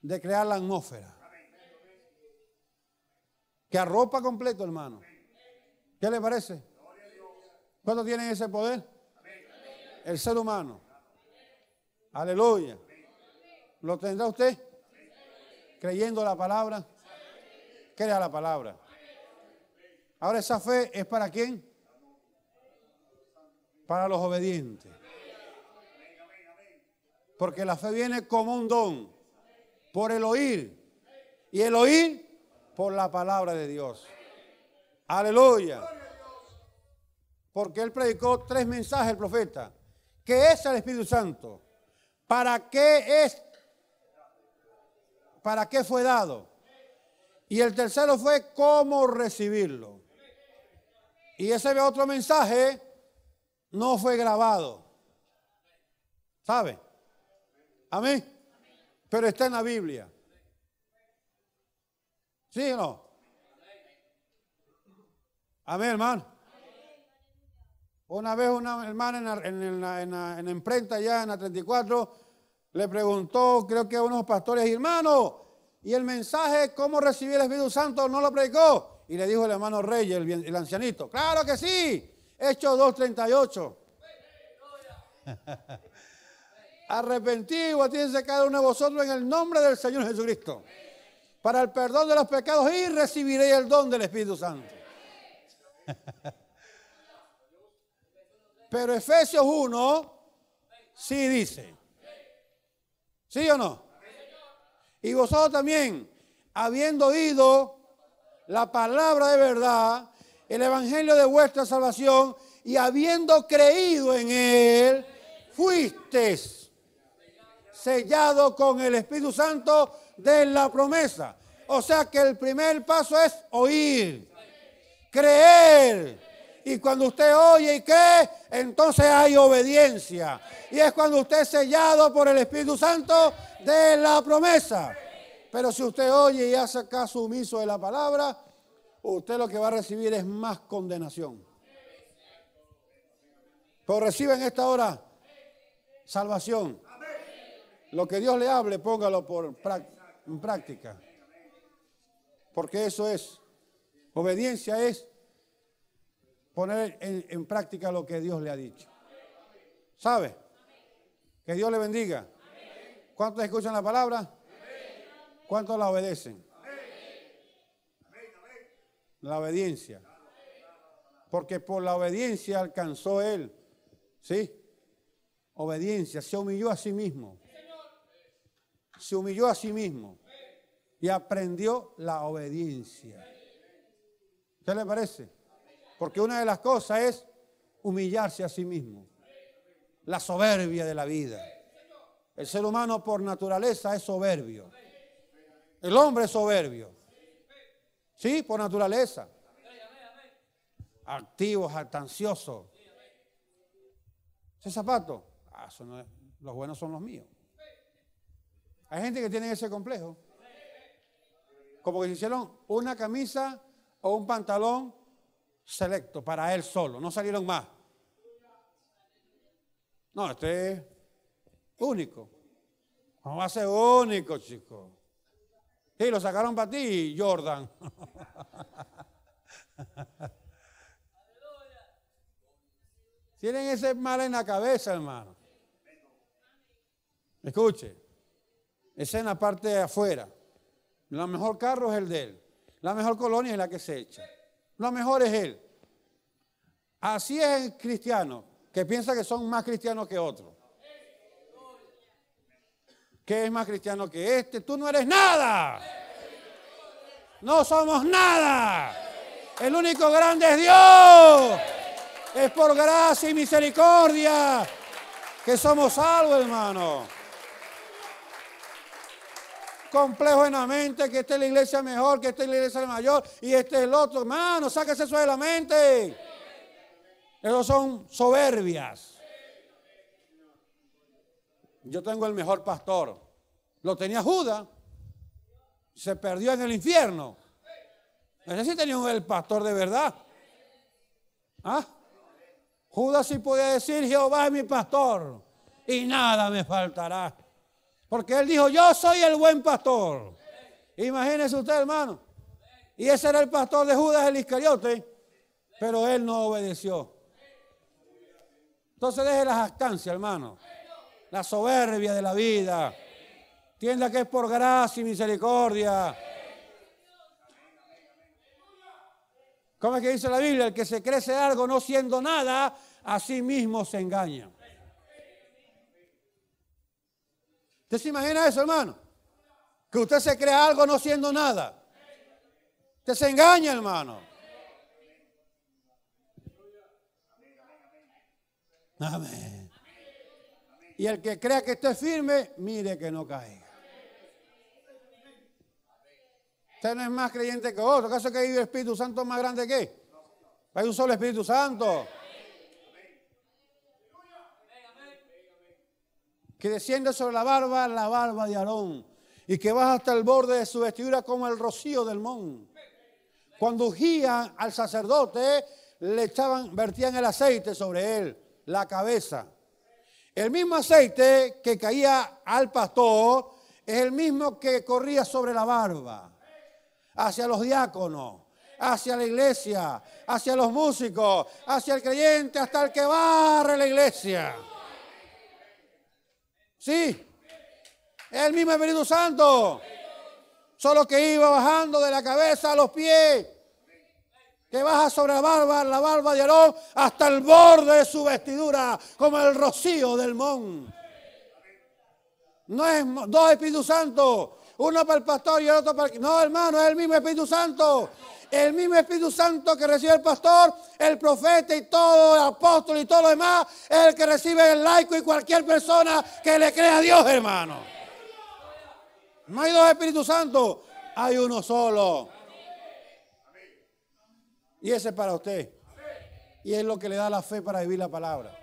De crear la atmósfera. Que arropa completo, hermano. ¿Qué le parece? cuando tienen ese poder? El ser humano. Aleluya. ¿Lo tendrá usted? Creyendo la palabra. Crea la palabra. Ahora esa fe es para quién? Para los obedientes. Porque la fe viene como un don, por el oír. Y el oír por la palabra de Dios. Aleluya. Porque él predicó tres mensajes el profeta. ¿Qué es el Espíritu Santo? ¿Para qué es? ¿Para qué fue dado? Y el tercero fue cómo recibirlo. Y ese otro mensaje no fue grabado. ¿Sabe? Amén. Pero está en la Biblia. ¿Sí o no? Amén, hermano. Una vez una hermana en la, imprenta ya en la 34 le preguntó, creo que a unos pastores, hermanos y el mensaje, ¿cómo recibir el Espíritu Santo? No lo predicó. Y le dijo el hermano Reyes, el, ancianito, claro que sí, Hechos 2.38. Arrepentíos, atiéndese cada uno de vosotros en el nombre del Señor Jesucristo. Para el perdón de los pecados y recibiréis el don del Espíritu Santo. Pero Efesios 1 sí dice. ¿Sí o no? Y vosotros también, habiendo oído la palabra de verdad, el evangelio de vuestra salvación, y habiendo creído en él, fuisteis sellado con el Espíritu Santo de la promesa. O sea que el primer paso es oír, creer. Y cuando usted oye y cree, entonces hay obediencia. Y es cuando usted es sellado por el Espíritu Santo de la promesa. Pero si usted oye y hace caso omiso de la palabra, usted lo que va a recibir es más condenación. Pero recibe en esta hora salvación. Lo que Dios le hable, póngalo por en práctica. Porque eso es. Obediencia es poner en, en práctica lo que Dios le ha dicho. ¿Sabe? Que Dios le bendiga. ¿Cuántos escuchan la palabra? ¿Cuántos la obedecen? La obediencia. Porque por la obediencia alcanzó él. ¿Sí? Obediencia. Se humilló a sí mismo se humilló a sí mismo y aprendió la obediencia. ¿Qué le parece? Porque una de las cosas es humillarse a sí mismo, la soberbia de la vida. El ser humano por naturaleza es soberbio. El hombre es soberbio. Sí, por naturaleza. Activo, jactancioso. Ese zapato, ah, los buenos son los míos. Hay gente que tiene ese complejo. Como que se hicieron una camisa o un pantalón selecto para él solo, no salieron más. No, este es único. No va a ser único, chico. Sí, lo sacaron para ti, Jordan. Tienen ese mal en la cabeza, hermano. Escuche. Esa es en la parte de afuera. La mejor carro es el de él. La mejor colonia es la que se echa. Lo mejor es él. Así es el cristiano, que piensa que son más cristianos que otros. ¿Qué es más cristiano que este? Tú no eres nada. No somos nada. El único grande es Dios. Es por gracia y misericordia que somos salvos, hermano complejo en la mente, que esta es la iglesia mejor, que esta es la iglesia mayor y este es el otro. Hermano, sáquese eso de la mente. Esos son soberbias. Yo tengo el mejor pastor. Lo tenía Judas. Se perdió en el infierno. Ese sí tenía el pastor de verdad. ¿Ah? Judas sí podía decir, Jehová es mi pastor y nada me faltará. Porque él dijo, yo soy el buen pastor. Imagínese usted, hermano. Y ese era el pastor de Judas el Iscariote, pero él no obedeció. Entonces deje la jactancia, hermano. La soberbia de la vida. Tienda que es por gracia y misericordia. ¿Cómo es que dice la Biblia? El que se crece algo no siendo nada, a sí mismo se engaña. ¿Usted se imagina eso, hermano? Que usted se crea algo no siendo nada. Usted se engaña, hermano. Amén. Y el que crea que esté firme, mire que no caiga. Usted no es más creyente que otro. ¿Acaso que hay un Espíritu Santo más grande que? Hay un solo Espíritu Santo. que desciende sobre la barba, la barba de Aarón, y que baja hasta el borde de su vestidura como el rocío del mon. Cuando ungían al sacerdote, le echaban, vertían el aceite sobre él, la cabeza. El mismo aceite que caía al pastor es el mismo que corría sobre la barba, hacia los diáconos, hacia la iglesia, hacia los músicos, hacia el creyente, hasta el que barre la iglesia. Sí. Es el mismo Espíritu Santo. Solo que iba bajando de la cabeza a los pies. Que baja sobre la barba, la barba de Aarón, hasta el borde de su vestidura, como el rocío del mon. No es dos Espíritu Santo. Uno para el pastor y el otro para el... No, hermano, es el mismo Espíritu Santo. El mismo Espíritu Santo que recibe el pastor, el profeta y todo, el apóstol y todo lo demás, el que recibe el laico y cualquier persona que le crea a Dios, hermano. No hay dos Espíritus Santos, hay uno solo. Y ese es para usted. Y es lo que le da la fe para vivir la palabra.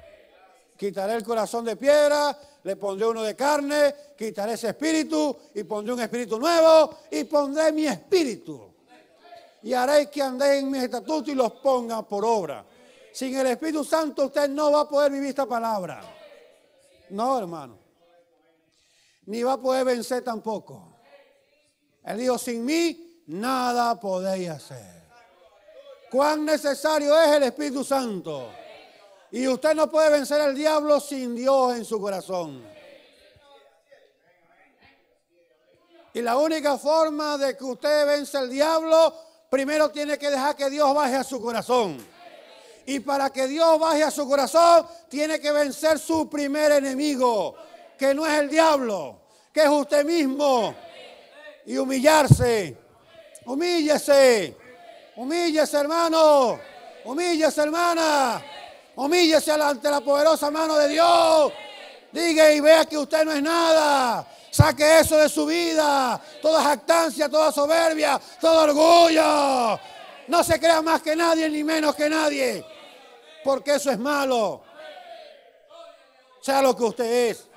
Quitaré el corazón de piedra, le pondré uno de carne, quitaré ese espíritu y pondré un espíritu nuevo y pondré mi espíritu y haréis que andéis en mis estatutos y los ponga por obra. Sin el Espíritu Santo usted no va a poder vivir esta palabra. No, hermano. Ni va a poder vencer tampoco. Él dijo, sin mí nada podéis hacer. Cuán necesario es el Espíritu Santo. Y usted no puede vencer al diablo sin Dios en su corazón. Y la única forma de que usted vence al diablo primero tiene que dejar que Dios baje a su corazón. Y para que Dios baje a su corazón, tiene que vencer su primer enemigo, que no es el diablo, que es usted mismo. Y humillarse. Humíllese. Humíllese, hermano. Humíllese, hermana. Humíllese ante la poderosa mano de Dios. Diga y vea que usted no es nada Saque eso de su vida. Toda jactancia, toda soberbia, todo orgullo. No se crea más que nadie ni menos que nadie. Porque eso es malo. Sea lo que usted es.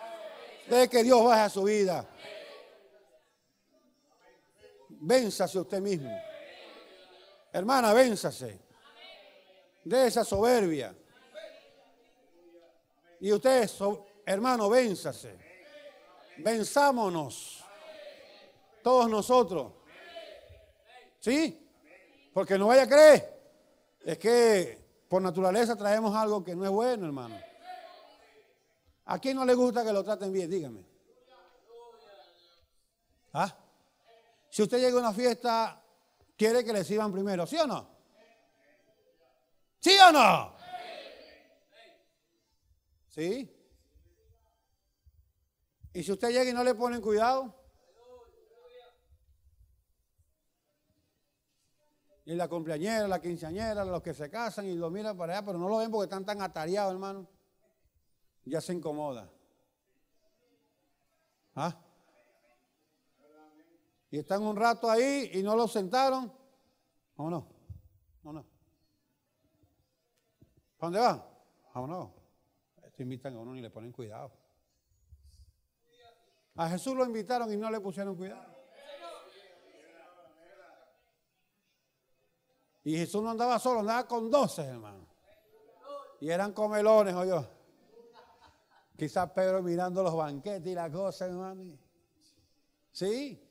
Deje que Dios baje a su vida. Vénsase usted mismo. Hermana, vénsase De esa soberbia. Y usted, hermano, vénsase. Venzámonos. Todos nosotros. ¿Sí? Porque no vaya a creer. Es que por naturaleza traemos algo que no es bueno, hermano. ¿A quién no le gusta que lo traten bien? Dígame. ¿Ah? Si usted llega a una fiesta, quiere que le sirvan primero, ¿sí o no? ¿Sí o no? ¿Sí? Y si usted llega y no le ponen cuidado, y la cumpleañera, la quinceañera, los que se casan y lo miran para allá, pero no lo ven porque están tan atareados, hermano, ya se incomoda. ¿Ah? Y están un rato ahí y no lo sentaron. Vámonos, no? ¿Para dónde va? Vámonos. no? invitan a uno y le ponen cuidado. A Jesús lo invitaron y no le pusieron cuidado. Y Jesús no andaba solo, andaba con doce, hermano. Y eran comelones, yo. Quizás Pedro mirando los banquetes y las cosas, hermano. ¿Sí?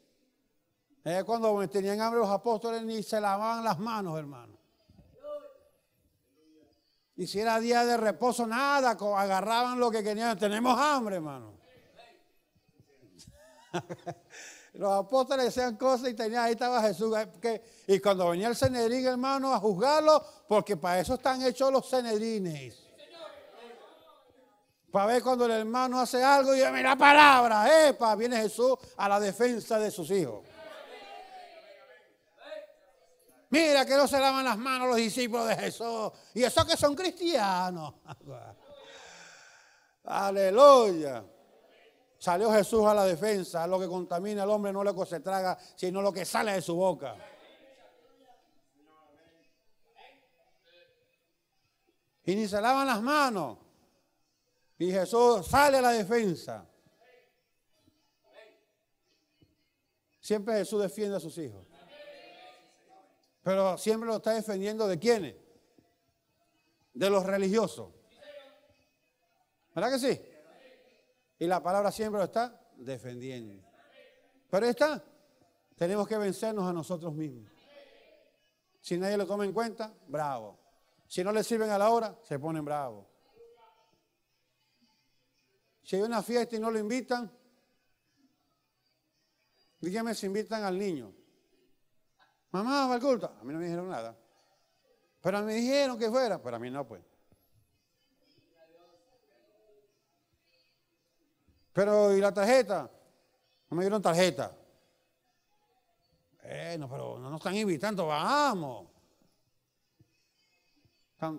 es cuando tenían hambre los apóstoles ni se lavaban las manos, hermano. Y si era día de reposo, nada, agarraban lo que querían. Tenemos hambre, hermano. Los apóstoles decían cosas y tenía, ahí estaba Jesús. Eh, que y cuando venía el cenedrín hermano, a juzgarlo, porque para eso están hechos los cenedrines Para ver cuando el hermano hace algo y mira palabra, epa, viene Jesús a la defensa de sus hijos. Mira que no se lavan las manos los discípulos de Jesús. Y eso que son cristianos. Aleluya. Salió Jesús a la defensa. Lo que contamina al hombre no lo que se traga, sino lo que sale de su boca. Y ni se lavan las manos. Y Jesús sale a la defensa. Siempre Jesús defiende a sus hijos. Pero siempre lo está defendiendo de quiénes? De los religiosos. ¿Verdad que sí? Y la palabra siempre lo está defendiendo. Pero está. tenemos que vencernos a nosotros mismos. Si nadie lo toma en cuenta, bravo. Si no le sirven a la hora, se ponen bravo. Si hay una fiesta y no lo invitan, dígame si invitan al niño. Mamá, va al A mí no me dijeron nada. Pero me dijeron que fuera, pero a mí no, pues. Pero, ¿y la tarjeta? No me dieron tarjeta. Bueno, pero no nos están invitando, vamos.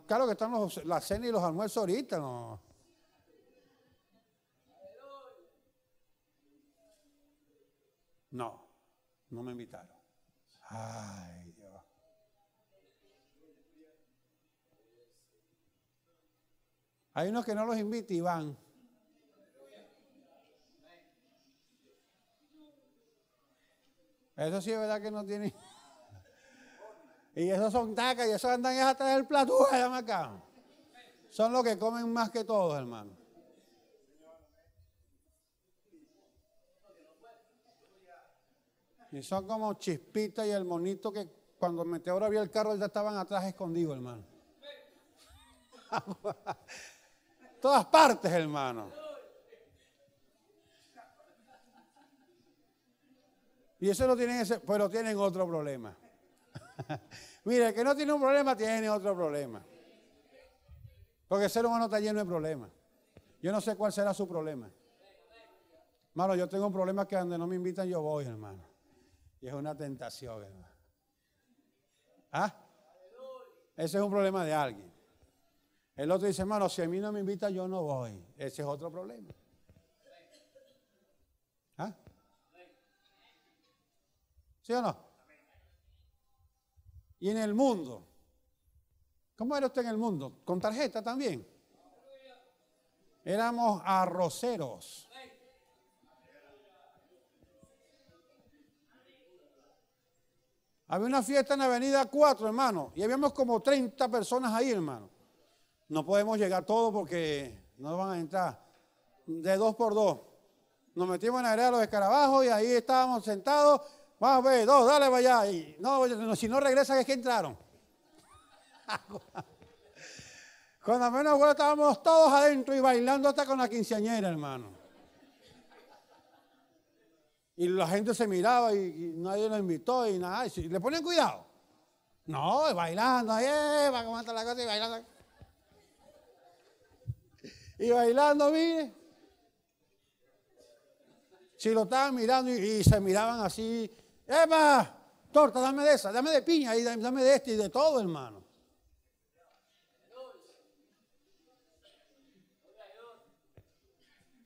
Claro que están los, la cena y los almuerzos ahorita, no. No, no me invitaron. Ay, Dios. Hay unos que no los invitan y van. Eso sí es verdad que no tiene. y esos son tacas y esos andan atrás el plato. me acá. Son los que comen más que todos, hermano. Y son como chispita y el monito que cuando el meteoro vio el carro ya estaban atrás escondidos, hermano. Todas partes, hermano. Y eso no tienen ese, pero tienen otro problema. Mire, el que no tiene un problema tiene otro problema. Porque el ser humano está lleno de problemas. Yo no sé cuál será su problema. Hermano, yo tengo un problema que donde no me invitan yo voy, hermano. Y es una tentación, hermano. ¿Ah? Ese es un problema de alguien. El otro dice, hermano, si a mí no me invitan yo no voy. Ese es otro problema. ¿Sí o no? Y en el mundo. ¿Cómo era usted en el mundo? Con tarjeta también. Éramos arroceros. Había una fiesta en la Avenida 4, hermano, y habíamos como 30 personas ahí, hermano. No podemos llegar todos porque no van a entrar. De dos por dos. Nos metimos en la área de los escarabajos y ahí estábamos sentados Vamos, ve, dos, dale vaya. Y, no, si no regresan es que entraron. Cuando menos bueno estábamos todos adentro y bailando hasta con la quinceañera, hermano. Y la gente se miraba y, nadie lo invitó y nada. Y le ponen cuidado. No, bailando, ahí, va a la cosa y bailando. Y bailando, mire. Si lo estaban mirando y se miraban así Eva, torta, dame de esa, dame de piña y dame de este y de todo, hermano.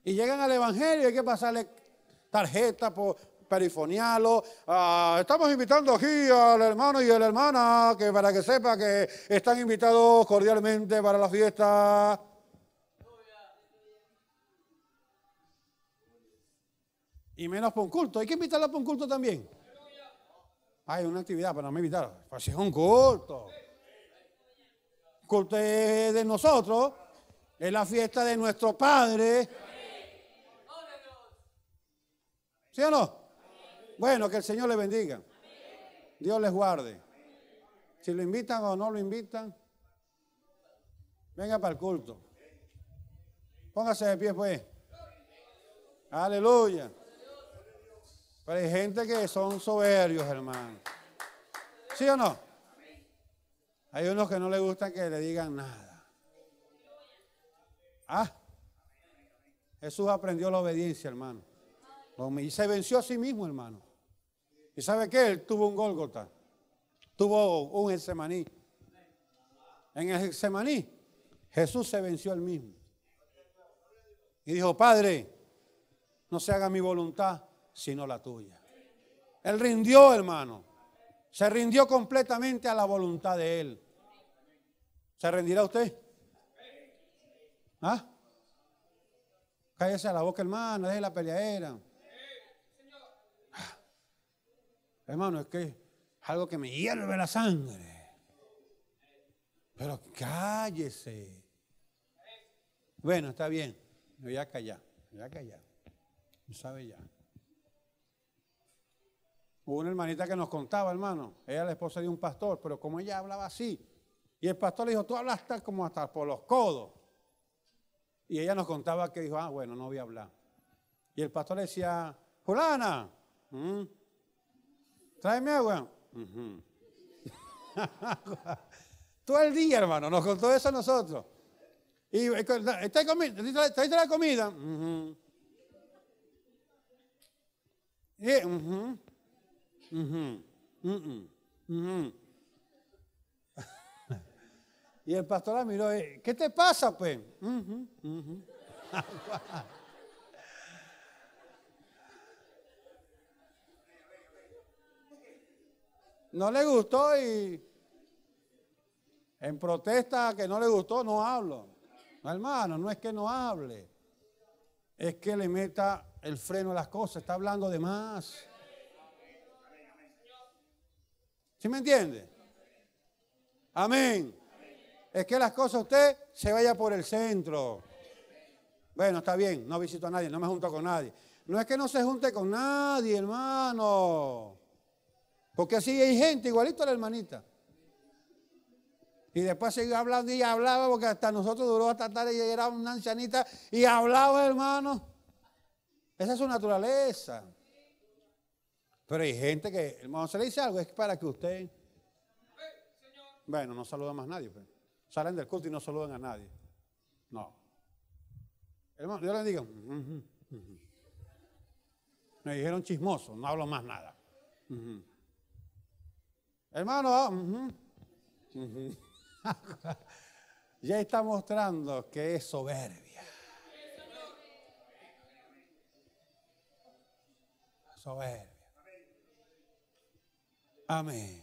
Y llegan al Evangelio hay que pasarle tarjeta por ah, estamos invitando aquí al hermano y a la hermana que para que sepa que están invitados cordialmente para la fiesta. Y menos por un culto. Hay que invitarla por un culto también. Hay una actividad para no me invitar. Pues es un culto. Culto de nosotros. Es la fiesta de nuestro Padre. ¿Sí o no? Bueno, que el Señor le bendiga. Dios les guarde. Si lo invitan o no lo invitan, venga para el culto. Póngase de pie, pues. Aleluya. Pero hay gente que son soberbios, hermano. ¿Sí o no? Hay unos que no le gustan que le digan nada. Ah, Jesús aprendió la obediencia, hermano. Y se venció a sí mismo, hermano. ¿Y sabe qué? Él tuvo un Gólgota. Tuvo un Getsemaní. En el Getsemaní, Jesús se venció él mismo. Y dijo, Padre, no se haga mi voluntad, sino la tuya. Él rindió, hermano. Se rindió completamente a la voluntad de Él. ¿Se rendirá usted? ¿Ah? Cállese a la boca, hermano, deje la peleadera. Ah. Hermano, es que es algo que me hierve la sangre. Pero cállese. Bueno, está bien. Me voy a callar. Me voy a callar. No sabe ya. Hubo una hermanita que nos contaba, hermano, ella era la esposa de un pastor, pero como ella hablaba así, y el pastor le dijo, tú hablas como hasta por los codos. Y ella nos contaba que dijo, ah, bueno, no voy a hablar. Y el pastor le decía, Julana, ¿Mm? tráeme agua. Todo el día, hermano, nos contó eso a nosotros. Y traíste la comida. y el pastor la miró, eh, ¿qué te pasa, pues? no le gustó y en protesta que no le gustó, no hablo. hermano, no es que no hable, es que le meta el freno a las cosas, está hablando de más. ¿Sí me entiende? Amén. Es que las cosas usted se vaya por el centro. Bueno, está bien, no visito a nadie, no me junto con nadie. No es que no se junte con nadie, hermano. Porque así hay gente igualito a la hermanita. Y después seguía hablando y hablaba, porque hasta nosotros duró hasta tarde y era una ancianita y hablaba, hermano. Esa es su naturaleza. Pero hay gente que, hermano, se le dice algo, es para que usted. Bueno, no saluda más nadie. Pues. Salen del culto y no saludan a nadie. No. Hermano, yo le digo. Me dijeron chismoso, no hablo más nada. Hermano, ah, ya está mostrando que es soberbia. Soberbia. Amén.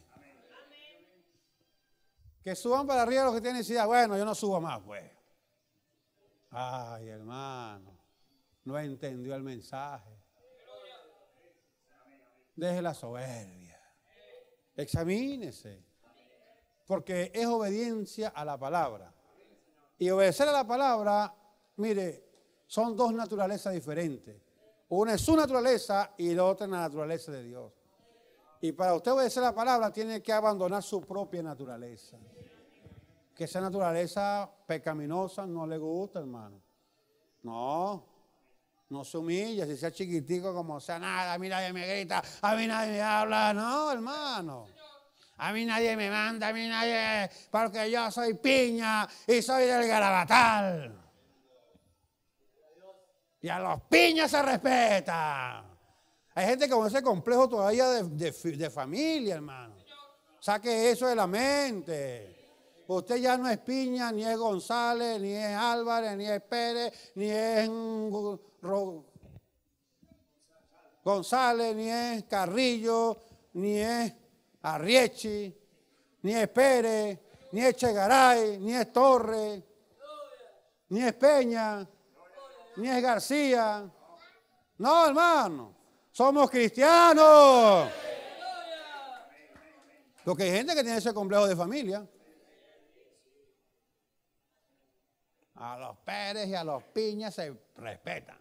Que suban para arriba los que tienen necesidad. Bueno, yo no subo más, pues. Ay, hermano. No entendió el mensaje. Deje la soberbia. Examínese. Porque es obediencia a la palabra. Y obedecer a la palabra, mire, son dos naturalezas diferentes. Una es su naturaleza y la otra es la naturaleza de Dios. Y para usted obedecer la palabra tiene que abandonar su propia naturaleza. Que esa naturaleza pecaminosa no le gusta, hermano. No, no se humilla, si sea chiquitico como sea, nada, a mí nadie me grita, a mí nadie me habla, no, hermano. A mí nadie me manda, a mí nadie, porque yo soy piña y soy del garabatal. Y a los piñas se respeta. Hay gente que con ese complejo todavía de, de familia, hermano. Saque eso de la mente. Usted ya no es Piña, ni es González, ni es Álvarez, ni es Pérez, ni es González, ni es Carrillo, ni es Arriechi, ni es Pérez, ni es Chegaray, ni es Torres, ni es Peña, ni es García. No, hermano somos cristianos. Porque hay gente que tiene ese complejo de familia. A los Pérez y a los Piñas se respetan.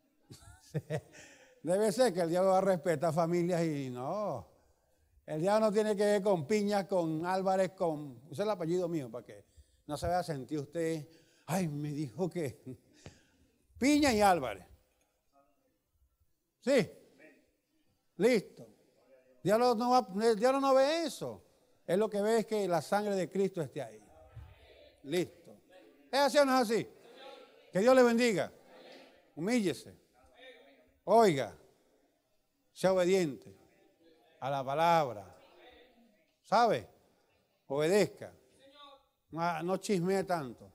Debe ser que el diablo va a respeta familias y no. El diablo no tiene que ver con Piñas, con Álvarez, con. Ese el apellido mío, para que no se vea sentido usted. Ay, me dijo que. Piña y Álvarez. Sí. Listo. Diablo no, no ve eso. Él lo que ve es que la sangre de Cristo esté ahí. Listo. ¿Es así o no es así? Que Dios le bendiga. Humíllese. Oiga. Sea obediente a la palabra. ¿Sabe? Obedezca. No, no chismee tanto.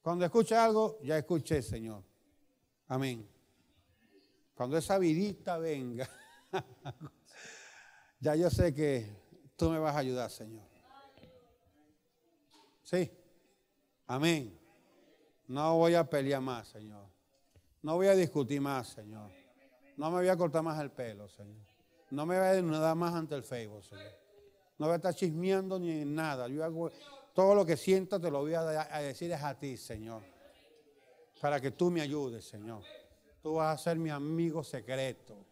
Cuando escuche algo, ya escuché, Señor. Amén. Cuando esa vidita venga, ya yo sé que tú me vas a ayudar, Señor. Sí. Amén. No voy a pelear más, Señor. No voy a discutir más, Señor. No me voy a cortar más el pelo, Señor. No me voy a nada más ante el Facebook, Señor. No voy a estar chismeando ni en nada. Yo hago todo lo que sienta, te lo voy a, decir es a ti, Señor. Para que tú me ayudes, Señor tú vas a ser mi amigo secreto.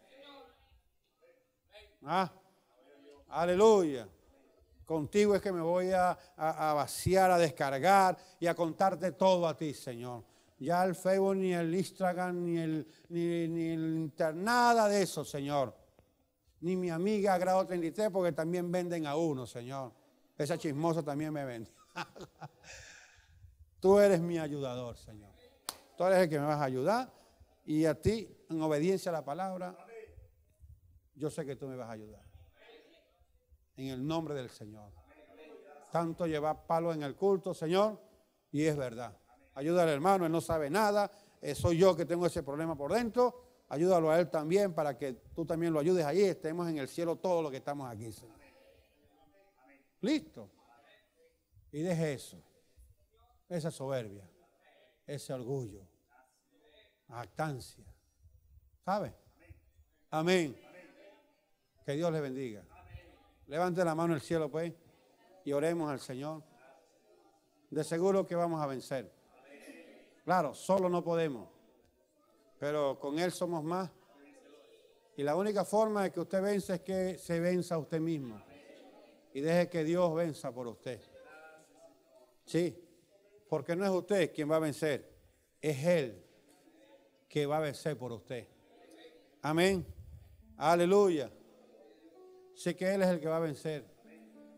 ¿Ah? Aleluya. Contigo es que me voy a, vaciar, a descargar y a contarte todo a ti, Señor. Ya el Facebook, ni el Instagram, ni el, ni, nada de eso, Señor. Ni mi amiga grado 33, porque también venden a uno, Señor. Esa chismosa también me vende. Tú eres mi ayudador, Señor. Tú eres el que me vas a ayudar y a ti, en obediencia a la palabra, yo sé que tú me vas a ayudar. En el nombre del Señor. Tanto lleva palo en el culto, Señor, y es verdad. Ayuda al hermano, él no sabe nada, eh, soy yo que tengo ese problema por dentro. Ayúdalo a él también para que tú también lo ayudes ahí. Estemos en el cielo todos los que estamos aquí, Señor. Listo. Y deje eso. Esa soberbia. Ese orgullo Actancia. ¿Sabe? Amén. Que Dios le bendiga. Levante la mano el cielo, pues, y oremos al Señor. De seguro que vamos a vencer. Claro, solo no podemos, pero con Él somos más. Y la única forma de que usted vence es que se venza usted mismo. Y deje que Dios venza por usted. Sí, porque no es usted quien va a vencer, es Él que va a vencer por usted. Amén. Aleluya. Sé que Él es el que va a vencer.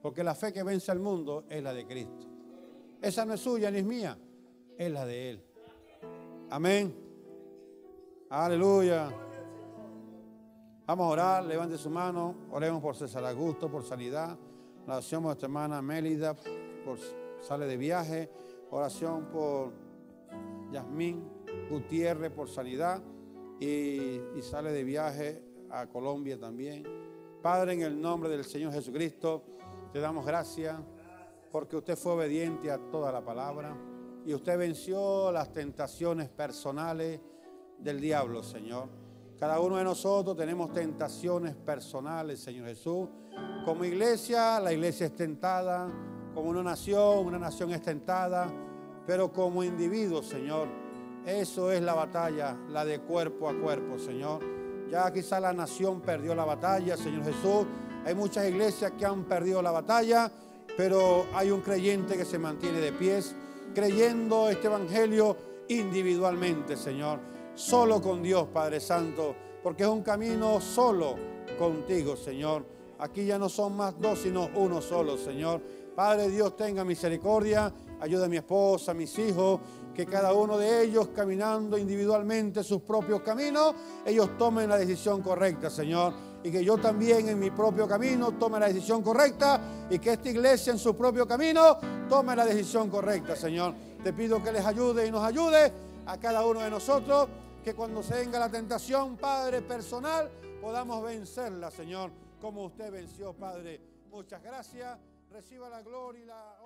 Porque la fe que vence al mundo es la de Cristo. Esa no es suya ni es mía. Es la de Él. Amén. Aleluya. Vamos a orar. Levante su mano. Oremos por César Augusto, por sanidad. Oración por nuestra hermana Mélida, por sale de viaje. Oración por Yasmín Gutiérrez por sanidad y, sale de viaje a Colombia también. Padre, en el nombre del Señor Jesucristo, te damos gracias porque usted fue obediente a toda la palabra y usted venció las tentaciones personales del diablo, Señor. Cada uno de nosotros tenemos tentaciones personales, Señor Jesús. Como iglesia, la iglesia es tentada. Como una nación, una nación es tentada. Pero como individuo, Señor, eso es la batalla, la de cuerpo a cuerpo, Señor. Ya quizá la nación perdió la batalla, Señor Jesús. Hay muchas iglesias que han perdido la batalla, pero hay un creyente que se mantiene de pies, creyendo este Evangelio individualmente, Señor. Solo con Dios, Padre Santo, porque es un camino solo contigo, Señor. Aquí ya no son más dos, sino uno solo, Señor. Padre Dios, tenga misericordia. Ayuda a mi esposa, a mis hijos, que cada uno de ellos, caminando individualmente sus propios caminos, ellos tomen la decisión correcta, Señor. Y que yo también en mi propio camino tome la decisión correcta y que esta iglesia en su propio camino tome la decisión correcta, Señor. Te pido que les ayude y nos ayude a cada uno de nosotros, que cuando se venga la tentación, Padre, personal, podamos vencerla, Señor, como usted venció, Padre. Muchas gracias. Reciba la gloria y la...